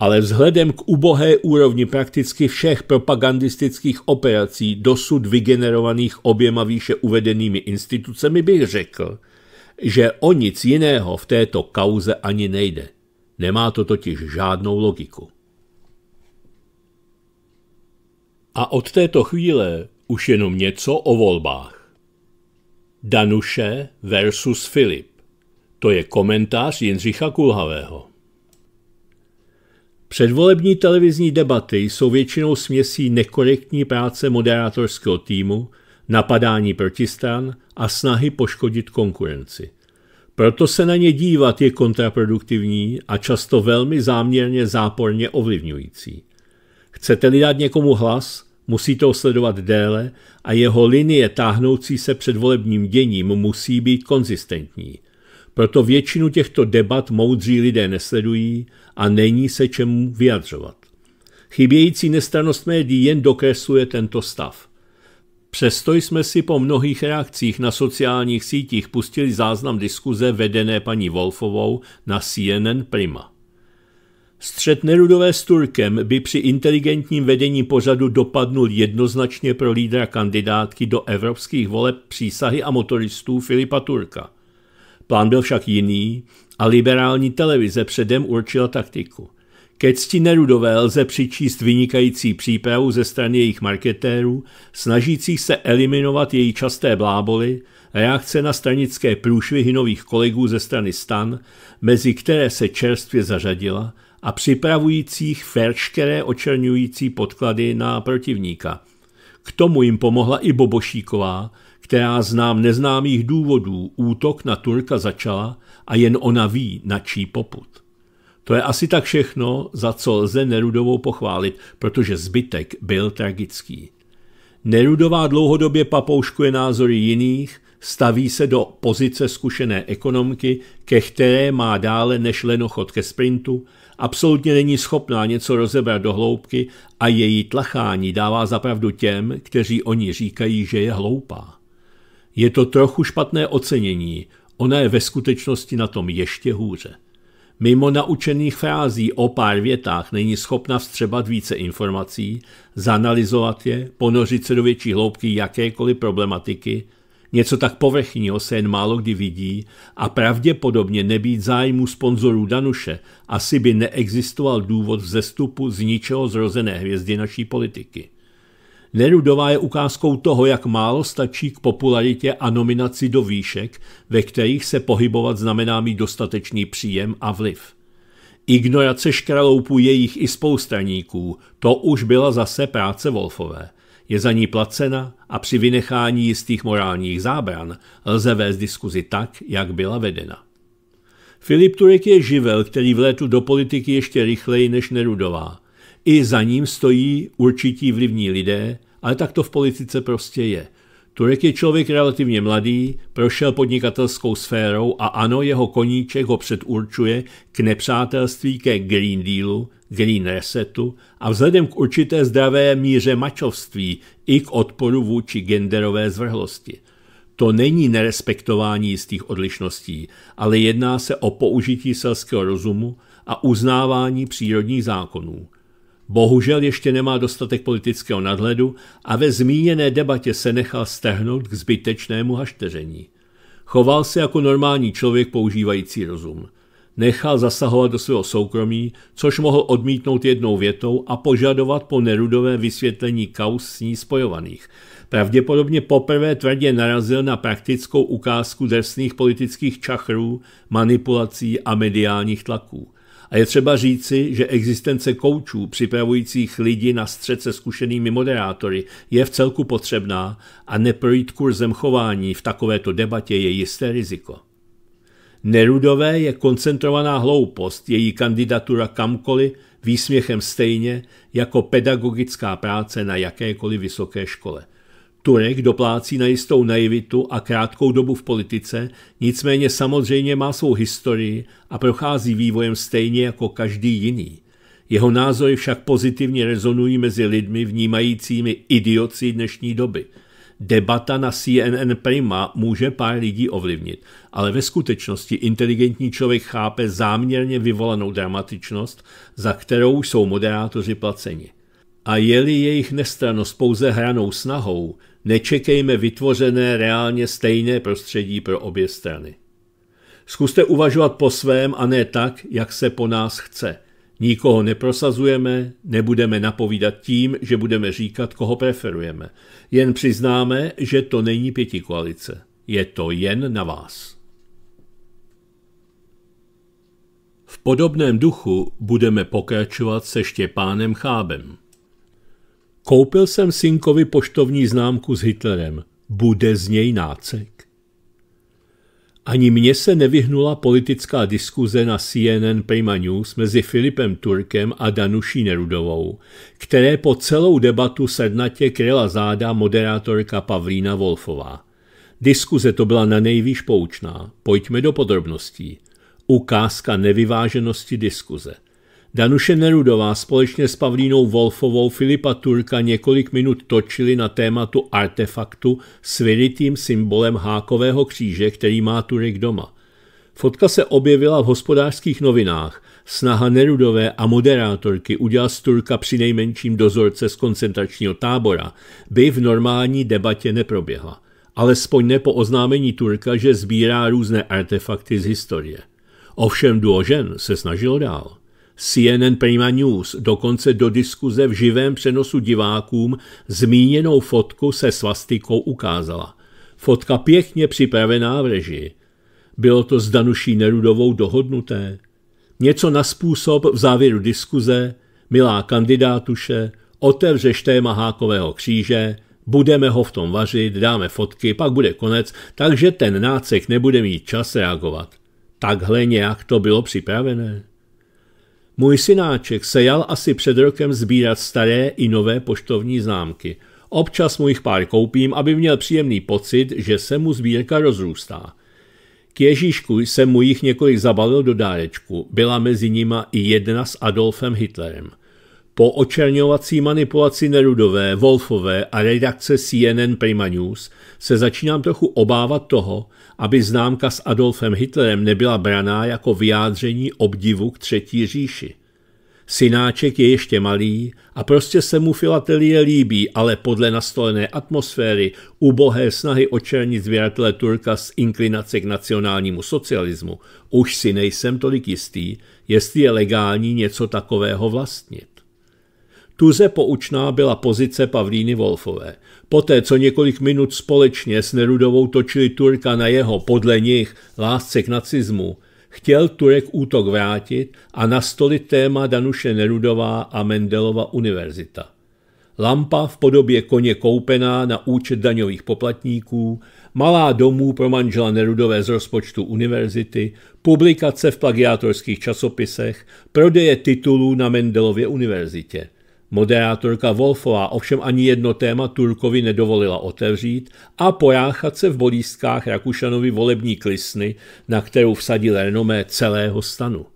ale vzhledem k ubohé úrovni prakticky všech propagandistických operací dosud vygenerovaných oběma výše uvedenými institucemi bych řekl, že o nic jiného v této kauze ani nejde. Nemá to totiž žádnou logiku. A od této chvíle už jenom něco o volbách. Danuše versus Filip. To je komentář Jindřicha Kulhavého. Předvolební televizní debaty jsou většinou směsí nekorektní práce moderátorského týmu, napadání protistran a snahy poškodit konkurenci. Proto se na ně dívat je kontraproduktivní a často velmi záměrně záporně ovlivňující. Chcete-li dát někomu hlas, musí to sledovat déle a jeho linie táhnoucí se předvolebním děním musí být konzistentní – proto většinu těchto debat moudří lidé nesledují a není se čemu vyjadřovat. Chybějící nestranost médií jen dokresluje tento stav. Přesto jsme si po mnohých reakcích na sociálních sítích pustili záznam diskuze vedené paní Wolfovou na CNN Prima. Střet Nerudové s Turkem by při inteligentním vedení pořadu dopadnul jednoznačně pro lídra kandidátky do evropských voleb přísahy a motoristů Filipa Turka – Plán byl však jiný a liberální televize předem určila taktiku. Ke cti Nerudové lze přičíst vynikající přípravu ze strany jejich marketérů, snažících se eliminovat její časté bláboly, reakce na stranické průšvihy nových kolegů ze strany stan, mezi které se čerstvě zařadila, a připravujících ferškeré očerňující podklady na protivníka. K tomu jim pomohla i Bobošíková, která z nám neznámých důvodů útok na Turka začala a jen ona ví, na čí poput. To je asi tak všechno, za co lze Nerudovou pochválit, protože zbytek byl tragický. Nerudová dlouhodobě papouškuje názory jiných, staví se do pozice zkušené ekonomky, ke které má dále než lenochod ke sprintu, absolutně není schopná něco rozebrat do hloubky a její tlachání dává zapravdu těm, kteří oni říkají, že je hloupá. Je to trochu špatné ocenění, ona je ve skutečnosti na tom ještě hůře. Mimo naučených frází o pár větách není schopna vstřebat více informací, zanalizovat je, ponořit se do větší hloubky jakékoliv problematiky, něco tak povrchního se jen málo kdy vidí a pravděpodobně nebýt zájmu sponzorů Danuše, asi by neexistoval důvod vzestupu z ničeho zrozené hvězdy naší politiky. Nerudová je ukázkou toho, jak málo stačí k popularitě a nominaci do výšek, ve kterých se pohybovat znamená mít dostatečný příjem a vliv. Ignorace škraloupů jejich i spoustraníků, to už byla zase práce Wolfové. Je za ní placena a při vynechání jistých morálních zábran lze vést diskuzi tak, jak byla vedena. Filip Turek je živel, který v létu do politiky ještě rychleji než Nerudová. I za ním stojí určití vlivní lidé, ale tak to v politice prostě je. Turek je člověk relativně mladý, prošel podnikatelskou sférou a ano, jeho koníček ho předurčuje k nepřátelství ke Green Dealu, Green Resetu a vzhledem k určité zdravé míře mačovství i k odporu vůči genderové zvrhlosti. To není nerespektování jistých odlišností, ale jedná se o použití selského rozumu a uznávání přírodních zákonů – Bohužel ještě nemá dostatek politického nadhledu a ve zmíněné debatě se nechal strhnout k zbytečnému hašteření. Choval se jako normální člověk používající rozum. Nechal zasahovat do svého soukromí, což mohl odmítnout jednou větou a požadovat po nerudové vysvětlení kaus s ní spojovaných. Pravděpodobně poprvé tvrdě narazil na praktickou ukázku drsných politických čachrů, manipulací a mediálních tlaků. A je třeba říci, že existence koučů připravujících lidi na střed se zkušenými moderátory je v celku potřebná a neprojít kurzem chování v takovéto debatě je jisté riziko. Nerudové je koncentrovaná hloupost, její kandidatura kamkoliv, výsměchem stejně jako pedagogická práce na jakékoliv vysoké škole – Turek doplácí na jistou naivitu a krátkou dobu v politice, nicméně samozřejmě má svou historii a prochází vývojem stejně jako každý jiný. Jeho názory však pozitivně rezonují mezi lidmi vnímajícími idioci dnešní doby. Debata na CNN Prima může pár lidí ovlivnit, ale ve skutečnosti inteligentní člověk chápe záměrně vyvolanou dramatičnost, za kterou jsou moderátoři placeni. A je-li jejich nestranost pouze hranou snahou, nečekejme vytvořené reálně stejné prostředí pro obě strany. Zkuste uvažovat po svém a ne tak, jak se po nás chce. Nikoho neprosazujeme, nebudeme napovídat tím, že budeme říkat, koho preferujeme. Jen přiznáme, že to není pěti koalice. Je to jen na vás. V podobném duchu budeme pokračovat se Štěpánem Chábem. Koupil jsem synkovi poštovní známku s Hitlerem. Bude z něj nácek. Ani mně se nevyhnula politická diskuze na CNN Prima News mezi Filipem Turkem a Danuší Nerudovou, které po celou debatu sednatě kryla záda moderátorka Pavlína Wolfová. Diskuze to byla na nejvýš poučná. Pojďme do podrobností. Ukázka nevyváženosti diskuze – Danuše Nerudová společně s Pavlínou Wolfovou Filipa Turka několik minut točili na tématu artefaktu s vyrytým symbolem hákového kříže, který má Turek doma. Fotka se objevila v hospodářských novinách. Snaha Nerudové a moderátorky udělat z Turka při nejmenším dozorce z koncentračního tábora by v normální debatě neproběhla. Alespoň ne po oznámení Turka, že sbírá různé artefakty z historie. Ovšem duo žen se snažilo dál. CNN Prima News dokonce do diskuze v živém přenosu divákům zmíněnou fotku se svastikou ukázala. Fotka pěkně připravená v režii. Bylo to s Danuší Nerudovou dohodnuté. Něco na způsob v závěru diskuze, milá kandidátuše, otevřeš téma hákového kříže, budeme ho v tom vařit, dáme fotky, pak bude konec, takže ten nácek nebude mít čas reagovat. Takhle nějak to bylo připravené. Můj synáček se jal asi před rokem sbírat staré i nové poštovní známky. Občas mu jich pár koupím, aby měl příjemný pocit, že se mu sbírka rozrůstá. K Ježíšku jsem mu jich několik zabalil do dárečku. Byla mezi nima i jedna s Adolfem Hitlerem. Po očerňovací manipulaci Nerudové, Wolfové a redakce CNN Prima News se začínám trochu obávat toho, aby známka s Adolfem Hitlerem nebyla braná jako vyjádření obdivu k Třetí říši. Synáček je ještě malý a prostě se mu filatelie líbí, ale podle nastolené atmosféry ubohé snahy očernit zvěratele Turka z inklinace k nacionálnímu socialismu už si nejsem tolik jistý, jestli je legální něco takového vlastnit. Tuze poučná byla pozice Pavlíny Wolfové. Poté, co několik minut společně s Nerudovou točili Turka na jeho, podle nich, lásce k nacizmu, chtěl Turek útok vrátit a nastolit téma Danuše Nerudová a Mendelova univerzita. Lampa v podobě koně koupená na účet daňových poplatníků, malá domů pro manžela Nerudové z rozpočtu univerzity, publikace v plagiátorských časopisech, prodeje titulů na Mendelově univerzitě – Moderátorka Wolfová ovšem ani jedno téma Turkovi nedovolila otevřít a pojáchat se v bolístkách Rakušanovi volební klisny, na kterou vsadil renomé celého stanu.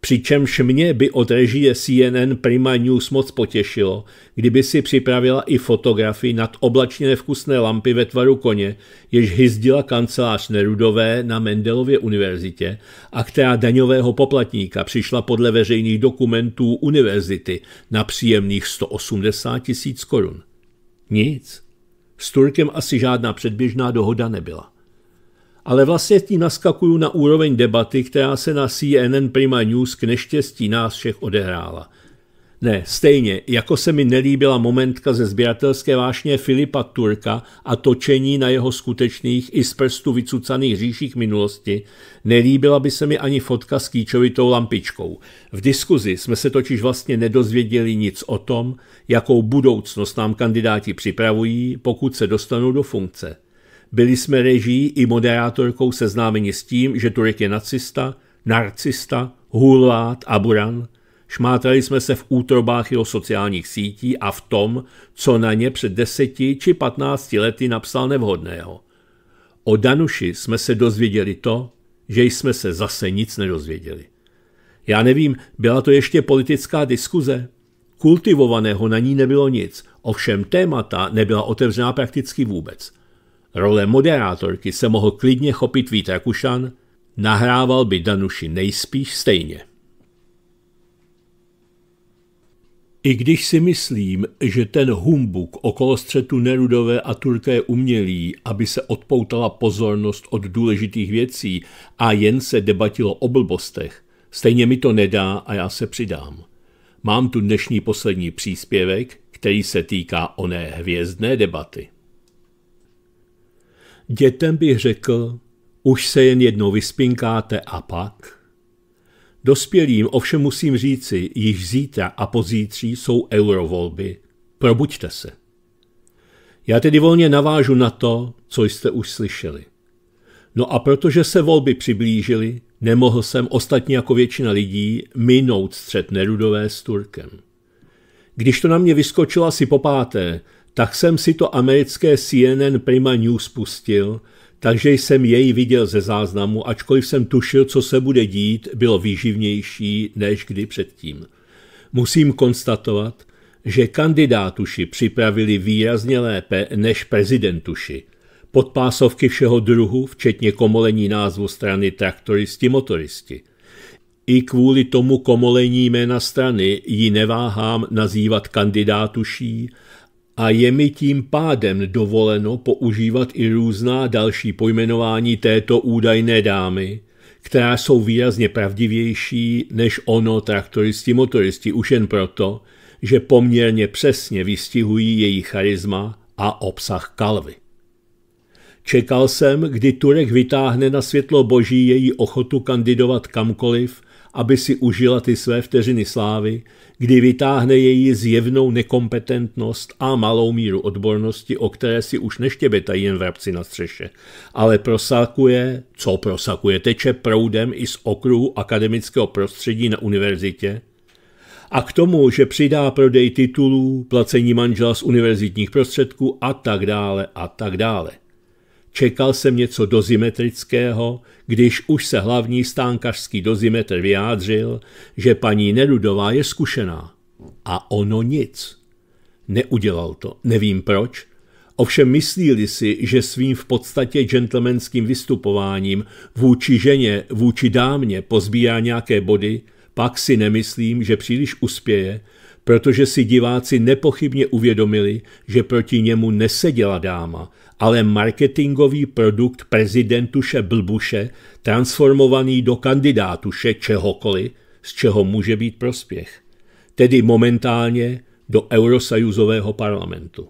Přičemž mě by od režie CNN Prima News moc potěšilo, kdyby si připravila i fotografii nad oblačně nevkusné lampy ve tvaru koně, jež hyzdila kancelář Nerudové na Mendelově univerzitě a která daňového poplatníka přišla podle veřejných dokumentů univerzity na příjemných 180 tisíc korun. Nic. S Turkem asi žádná předběžná dohoda nebyla ale vlastně tím naskakuju na úroveň debaty, která se na CNN Prima News k neštěstí nás všech odehrála. Ne, stejně, jako se mi nelíbila momentka ze sběratelské vášně Filipa Turka a točení na jeho skutečných i z prstu vycucaných říších minulosti, nelíbila by se mi ani fotka s kýčovitou lampičkou. V diskuzi jsme se totiž vlastně nedozvěděli nic o tom, jakou budoucnost nám kandidáti připravují, pokud se dostanou do funkce byli jsme režií i moderátorkou seznámeni s tím, že Turek je nacista, narcista, hulvát, buran. Šmátrali jsme se v útrobách jeho sociálních sítí a v tom, co na ně před deseti či patnácti lety napsal nevhodného. O Danuši jsme se dozvěděli to, že jsme se zase nic nedozvěděli. Já nevím, byla to ještě politická diskuze? Kultivovaného na ní nebylo nic, ovšem témata nebyla otevřená prakticky vůbec. Role moderátorky se mohl klidně chopit Vít Rakušan, nahrával by Danuši nejspíš stejně. I když si myslím, že ten humbuk okolo střetu Nerudové a Turké umělí, umělý, aby se odpoutala pozornost od důležitých věcí a jen se debatilo o blbostech, stejně mi to nedá a já se přidám. Mám tu dnešní poslední příspěvek, který se týká oné hvězdné debaty. Dětem bych řekl, už se jen jednou vyspinkáte a pak? Dospělým ovšem musím říci, již zítra a pozítří jsou eurovolby. Probuďte se. Já tedy volně navážu na to, co jste už slyšeli. No a protože se volby přiblížily, nemohl jsem ostatně jako většina lidí minout střed Nerudové s Turkem. Když to na mě vyskočilo asi po páté, tak jsem si to americké CNN Prima News pustil, takže jsem jej viděl ze záznamu, ačkoliv jsem tušil, co se bude dít, bylo výživnější než kdy předtím. Musím konstatovat, že kandidátuši připravili výrazně lépe než prezidentuši. Podpásovky všeho druhu, včetně komolení názvu strany traktoristi-motoristi. I kvůli tomu komolení jména strany ji neváhám nazývat kandidátuší, a je mi tím pádem dovoleno používat i různá další pojmenování této údajné dámy, která jsou výrazně pravdivější než ono traktoristi motoristi už jen proto, že poměrně přesně vystihují její charisma a obsah kalvy. Čekal jsem, kdy Turek vytáhne na světlo boží její ochotu kandidovat kamkoliv aby si užila ty své vteřiny slávy, kdy vytáhne její zjevnou nekompetentnost a malou míru odbornosti, o které si už neštěbetají jen vrabci na střeše, ale prosakuje, co prosakuje, teče proudem i z okruhu akademického prostředí na univerzitě, a k tomu, že přidá prodej titulů, placení manžela z univerzitních prostředků a tak dále a tak dále. Čekal jsem něco dozimetrického, když už se hlavní stánkařský dozimetr vyjádřil, že paní Nerudová je zkušená. A ono nic. Neudělal to, nevím proč, Ovšem myslíli si, že svým v podstatě gentlemanským vystupováním vůči ženě, vůči dámě pozbírá nějaké body, pak si nemyslím, že příliš uspěje, protože si diváci nepochybně uvědomili, že proti němu neseděla dáma, ale marketingový produkt prezidentuše Blbuše, transformovaný do kandidátuše čehokoliv, z čeho může být prospěch. Tedy momentálně do Eurosajuzového parlamentu.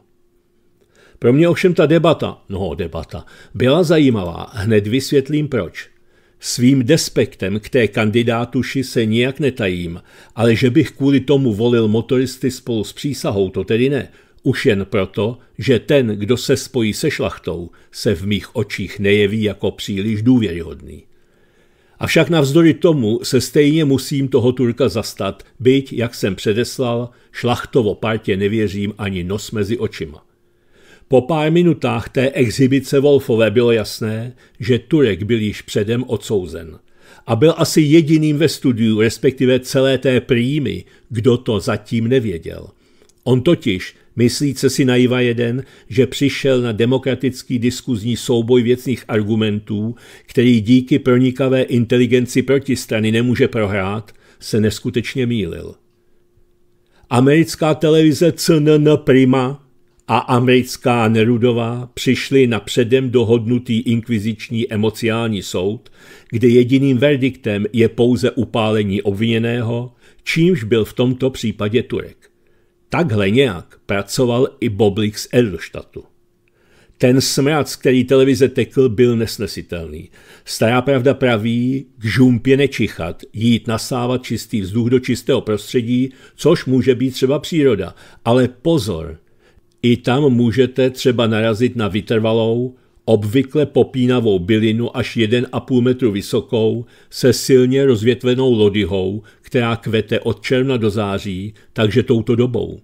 Pro mě ovšem ta debata, no debata, byla zajímavá, hned vysvětlím proč. Svým despektem k té kandidátuši se nijak netajím, ale že bych kvůli tomu volil motoristy spolu s přísahou, to tedy ne – už jen proto, že ten, kdo se spojí se šlachtou, se v mých očích nejeví jako příliš důvěryhodný. Avšak navzdory tomu se stejně musím toho Turka zastat, byť, jak jsem předeslal, šlachtovo partě nevěřím ani nos mezi očima. Po pár minutách té exhibice Wolfové bylo jasné, že Turek byl již předem odsouzen. A byl asi jediným ve studiu, respektive celé té prýmy, kdo to zatím nevěděl. On totiž Myslíce si naiva jeden, že přišel na demokratický diskuzní souboj věcných argumentů, který díky pronikavé inteligenci protistrany nemůže prohrát, se neskutečně mýlil. Americká televize CNN Prima a americká Nerudová přišli na předem dohodnutý inkviziční emociální soud, kde jediným verdiktem je pouze upálení obviněného, čímž byl v tomto případě Turek. Takhle nějak pracoval i Boblik z Edelštatu. Ten smrad, který televize tekl, byl nesnesitelný. Stará pravda praví, k žumpě nečichat, jít nasávat čistý vzduch do čistého prostředí, což může být třeba příroda. Ale pozor, i tam můžete třeba narazit na vytrvalou, obvykle popínavou bylinu až 1,5 metru vysokou se silně rozvětvenou lodyhou, která kvete od června do září, takže touto dobou.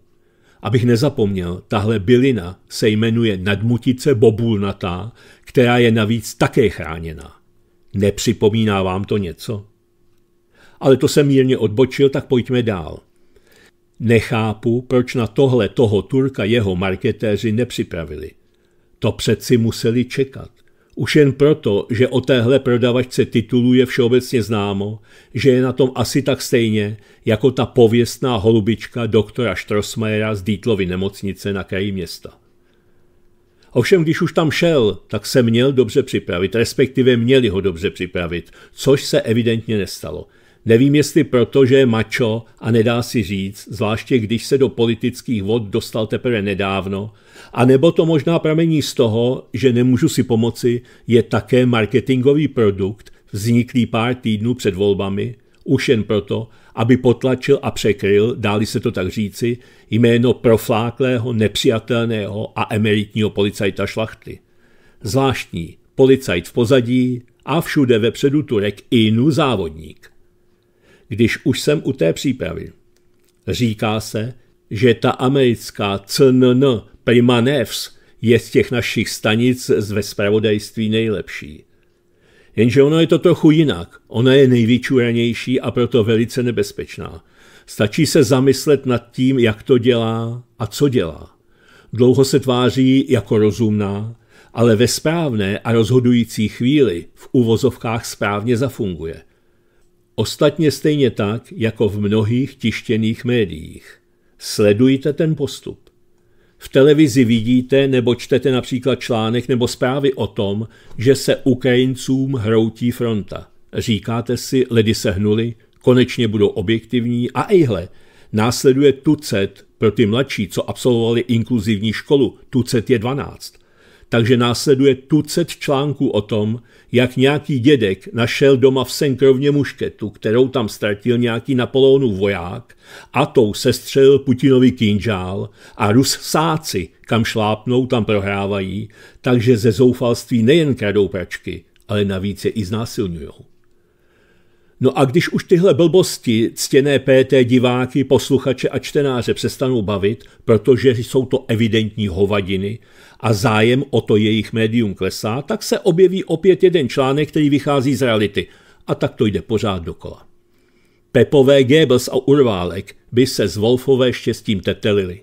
Abych nezapomněl, tahle bylina se jmenuje nadmutice bobulnatá, která je navíc také chráněná. Nepřipomíná vám to něco? Ale to jsem mírně odbočil, tak pojďme dál. Nechápu, proč na tohle toho Turka jeho marketéři nepřipravili – to přeci museli čekat. Už jen proto, že o téhle prodavačce titulů je všeobecně známo, že je na tom asi tak stejně jako ta pověstná holubička doktora Štrosmajera z Dítlovy nemocnice na kraji města. Ovšem, když už tam šel, tak se měl dobře připravit, respektive měli ho dobře připravit, což se evidentně nestalo – Nevím, jestli proto, že je mačo a nedá si říct, zvláště když se do politických vod dostal teprve nedávno, a nebo to možná pramení z toho, že nemůžu si pomoci, je také marketingový produkt, vzniklý pár týdnů před volbami, už jen proto, aby potlačil a překryl, dáli se to tak říci, jméno profláklého, nepřijatelného a emeritního policajta šlachty. Zvláštní, policajt v pozadí a všude vepředu Turek inu závodník když už jsem u té přípravy. Říká se, že ta americká CNN Prima Nevs je z těch našich stanic ve spravodajství nejlepší. Jenže ono je to trochu jinak. Ona je nejvyčuranější a proto velice nebezpečná. Stačí se zamyslet nad tím, jak to dělá a co dělá. Dlouho se tváří jako rozumná, ale ve správné a rozhodující chvíli v uvozovkách správně zafunguje – Ostatně stejně tak, jako v mnohých tištěných médiích. Sledujte ten postup. V televizi vidíte nebo čtete například článek nebo zprávy o tom, že se Ukrajincům hroutí fronta. Říkáte si, lidi se hnuli, konečně budou objektivní a ejhle, následuje tucet pro ty mladší, co absolvovali inkluzivní školu. Tucet je 12 takže následuje tucet článků o tom, jak nějaký dědek našel doma v senkrovně mušketu, kterou tam ztratil nějaký Napoleonův voják a tou sestřelil Putinovi kinžál a sáci, kam šlápnou, tam prohrávají, takže ze zoufalství nejen kradou pračky, ale navíc je i znásilňují. No a když už tyhle blbosti ctěné PT diváky, posluchače a čtenáře přestanou bavit, protože jsou to evidentní hovadiny a zájem o to jejich médium klesá, tak se objeví opět jeden článek, který vychází z reality. A tak to jde pořád dokola. Pepové Goebbels a Urválek by se z Wolfové štěstím tetelili.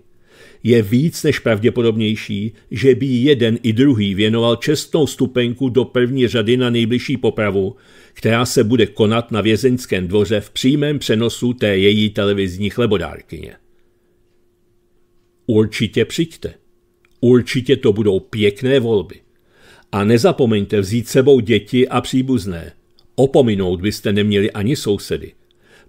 Je víc než pravděpodobnější, že by jeden i druhý věnoval čestnou stupenku do první řady na nejbližší popravu, která se bude konat na vězeňském dvoře v přímém přenosu té její televizní chlebodárkyně. Určitě přijďte. Určitě to budou pěkné volby. A nezapomeňte vzít sebou děti a příbuzné. Opominout byste neměli ani sousedy.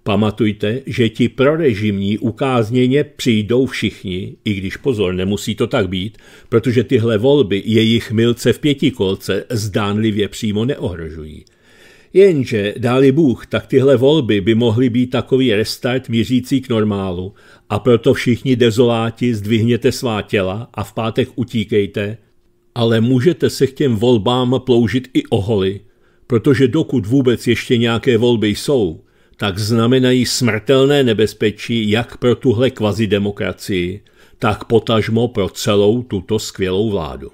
Pamatujte, že ti prorežimní ukázněně přijdou všichni, i když pozor, nemusí to tak být, protože tyhle volby jejich milce v pětikolce zdánlivě přímo neohrožují – Jenže, dáli Bůh, tak tyhle volby by mohly být takový restart mířící k normálu a proto všichni dezoláti zdvihněte svá těla a v pátek utíkejte, ale můžete se k těm volbám ploužit i oholi, protože dokud vůbec ještě nějaké volby jsou, tak znamenají smrtelné nebezpečí jak pro tuhle kvazidemokracii, tak potažmo pro celou tuto skvělou vládu.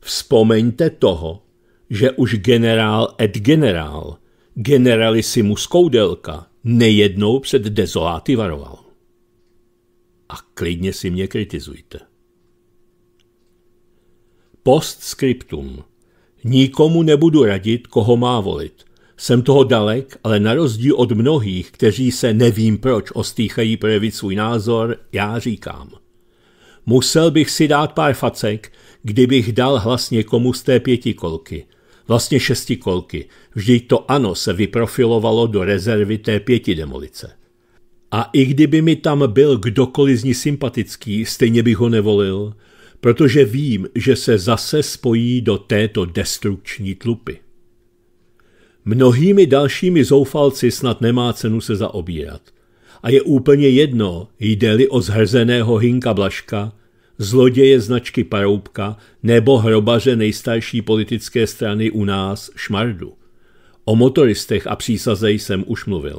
Vzpomeňte toho, že už generál et generál, generalisimus Koudelka, nejednou před dezoláty varoval. A klidně si mě kritizujte. Post scriptum. Nikomu nebudu radit, koho má volit. Jsem toho dalek, ale na rozdíl od mnohých, kteří se nevím proč ostýchají projevit svůj názor, já říkám. Musel bych si dát pár facek, kdybych dal hlas někomu z té pětikolky, vlastně šesti kolky. Vždyť to ano se vyprofilovalo do rezervy té pěti demolice. A i kdyby mi tam byl kdokoliv z ní sympatický, stejně bych ho nevolil, protože vím, že se zase spojí do této destrukční tlupy. Mnohými dalšími zoufalci snad nemá cenu se zaobírat. A je úplně jedno, jde-li o zhrzeného Hinka Blaška, zloděje značky Paroubka nebo hrobaře nejstarší politické strany u nás Šmardu. O motoristech a přísaze jsem už mluvil.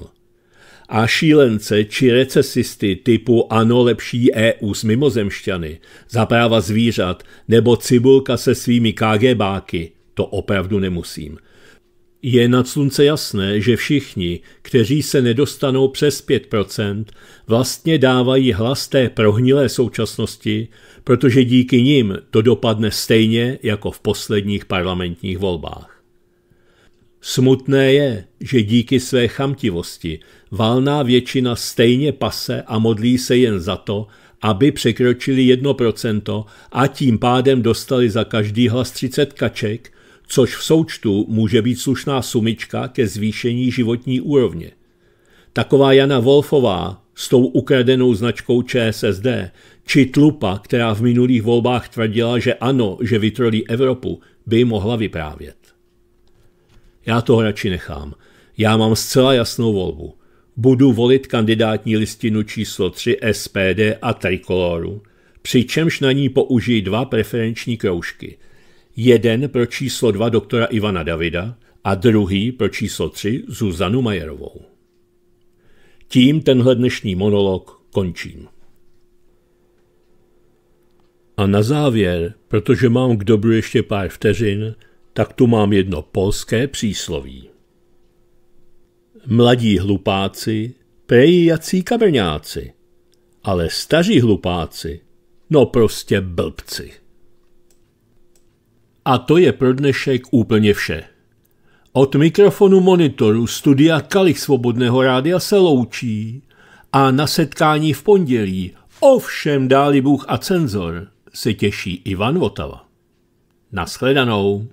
A šílence či recesisty typu ano lepší EU s mimozemšťany, zapráva zvířat nebo cibulka se svými KGBáky, to opravdu nemusím – je nad slunce jasné, že všichni, kteří se nedostanou přes 5%, vlastně dávají hlas té prohnilé současnosti, protože díky nim to dopadne stejně jako v posledních parlamentních volbách. Smutné je, že díky své chamtivosti válná většina stejně pase a modlí se jen za to, aby překročili 1% a tím pádem dostali za každý hlas 30 kaček – což v součtu může být slušná sumička ke zvýšení životní úrovně. Taková Jana Wolfová s tou ukradenou značkou ČSSD, či tlupa, která v minulých volbách tvrdila, že ano, že vytrolí Evropu, by mohla vyprávět. Já to radši nechám. Já mám zcela jasnou volbu. Budu volit kandidátní listinu číslo 3 SPD a Trikoloru, přičemž na ní použijí dva preferenční kroužky – Jeden pro číslo dva doktora Ivana Davida a druhý pro číslo tři Zuzanu Majerovou. Tím tenhle dnešní monolog končím. A na závěr, protože mám k dobru ještě pár vteřin, tak tu mám jedno polské přísloví. Mladí hlupáci, prejí jací kabrňáci, ale staří hlupáci, no prostě blbci. A to je pro dnešek úplně vše. Od mikrofonu monitoru studia Kalich Svobodného rádia se loučí a na setkání v pondělí, ovšem dáli Bůh a cenzor, se těší Ivan Votava. Naschledanou.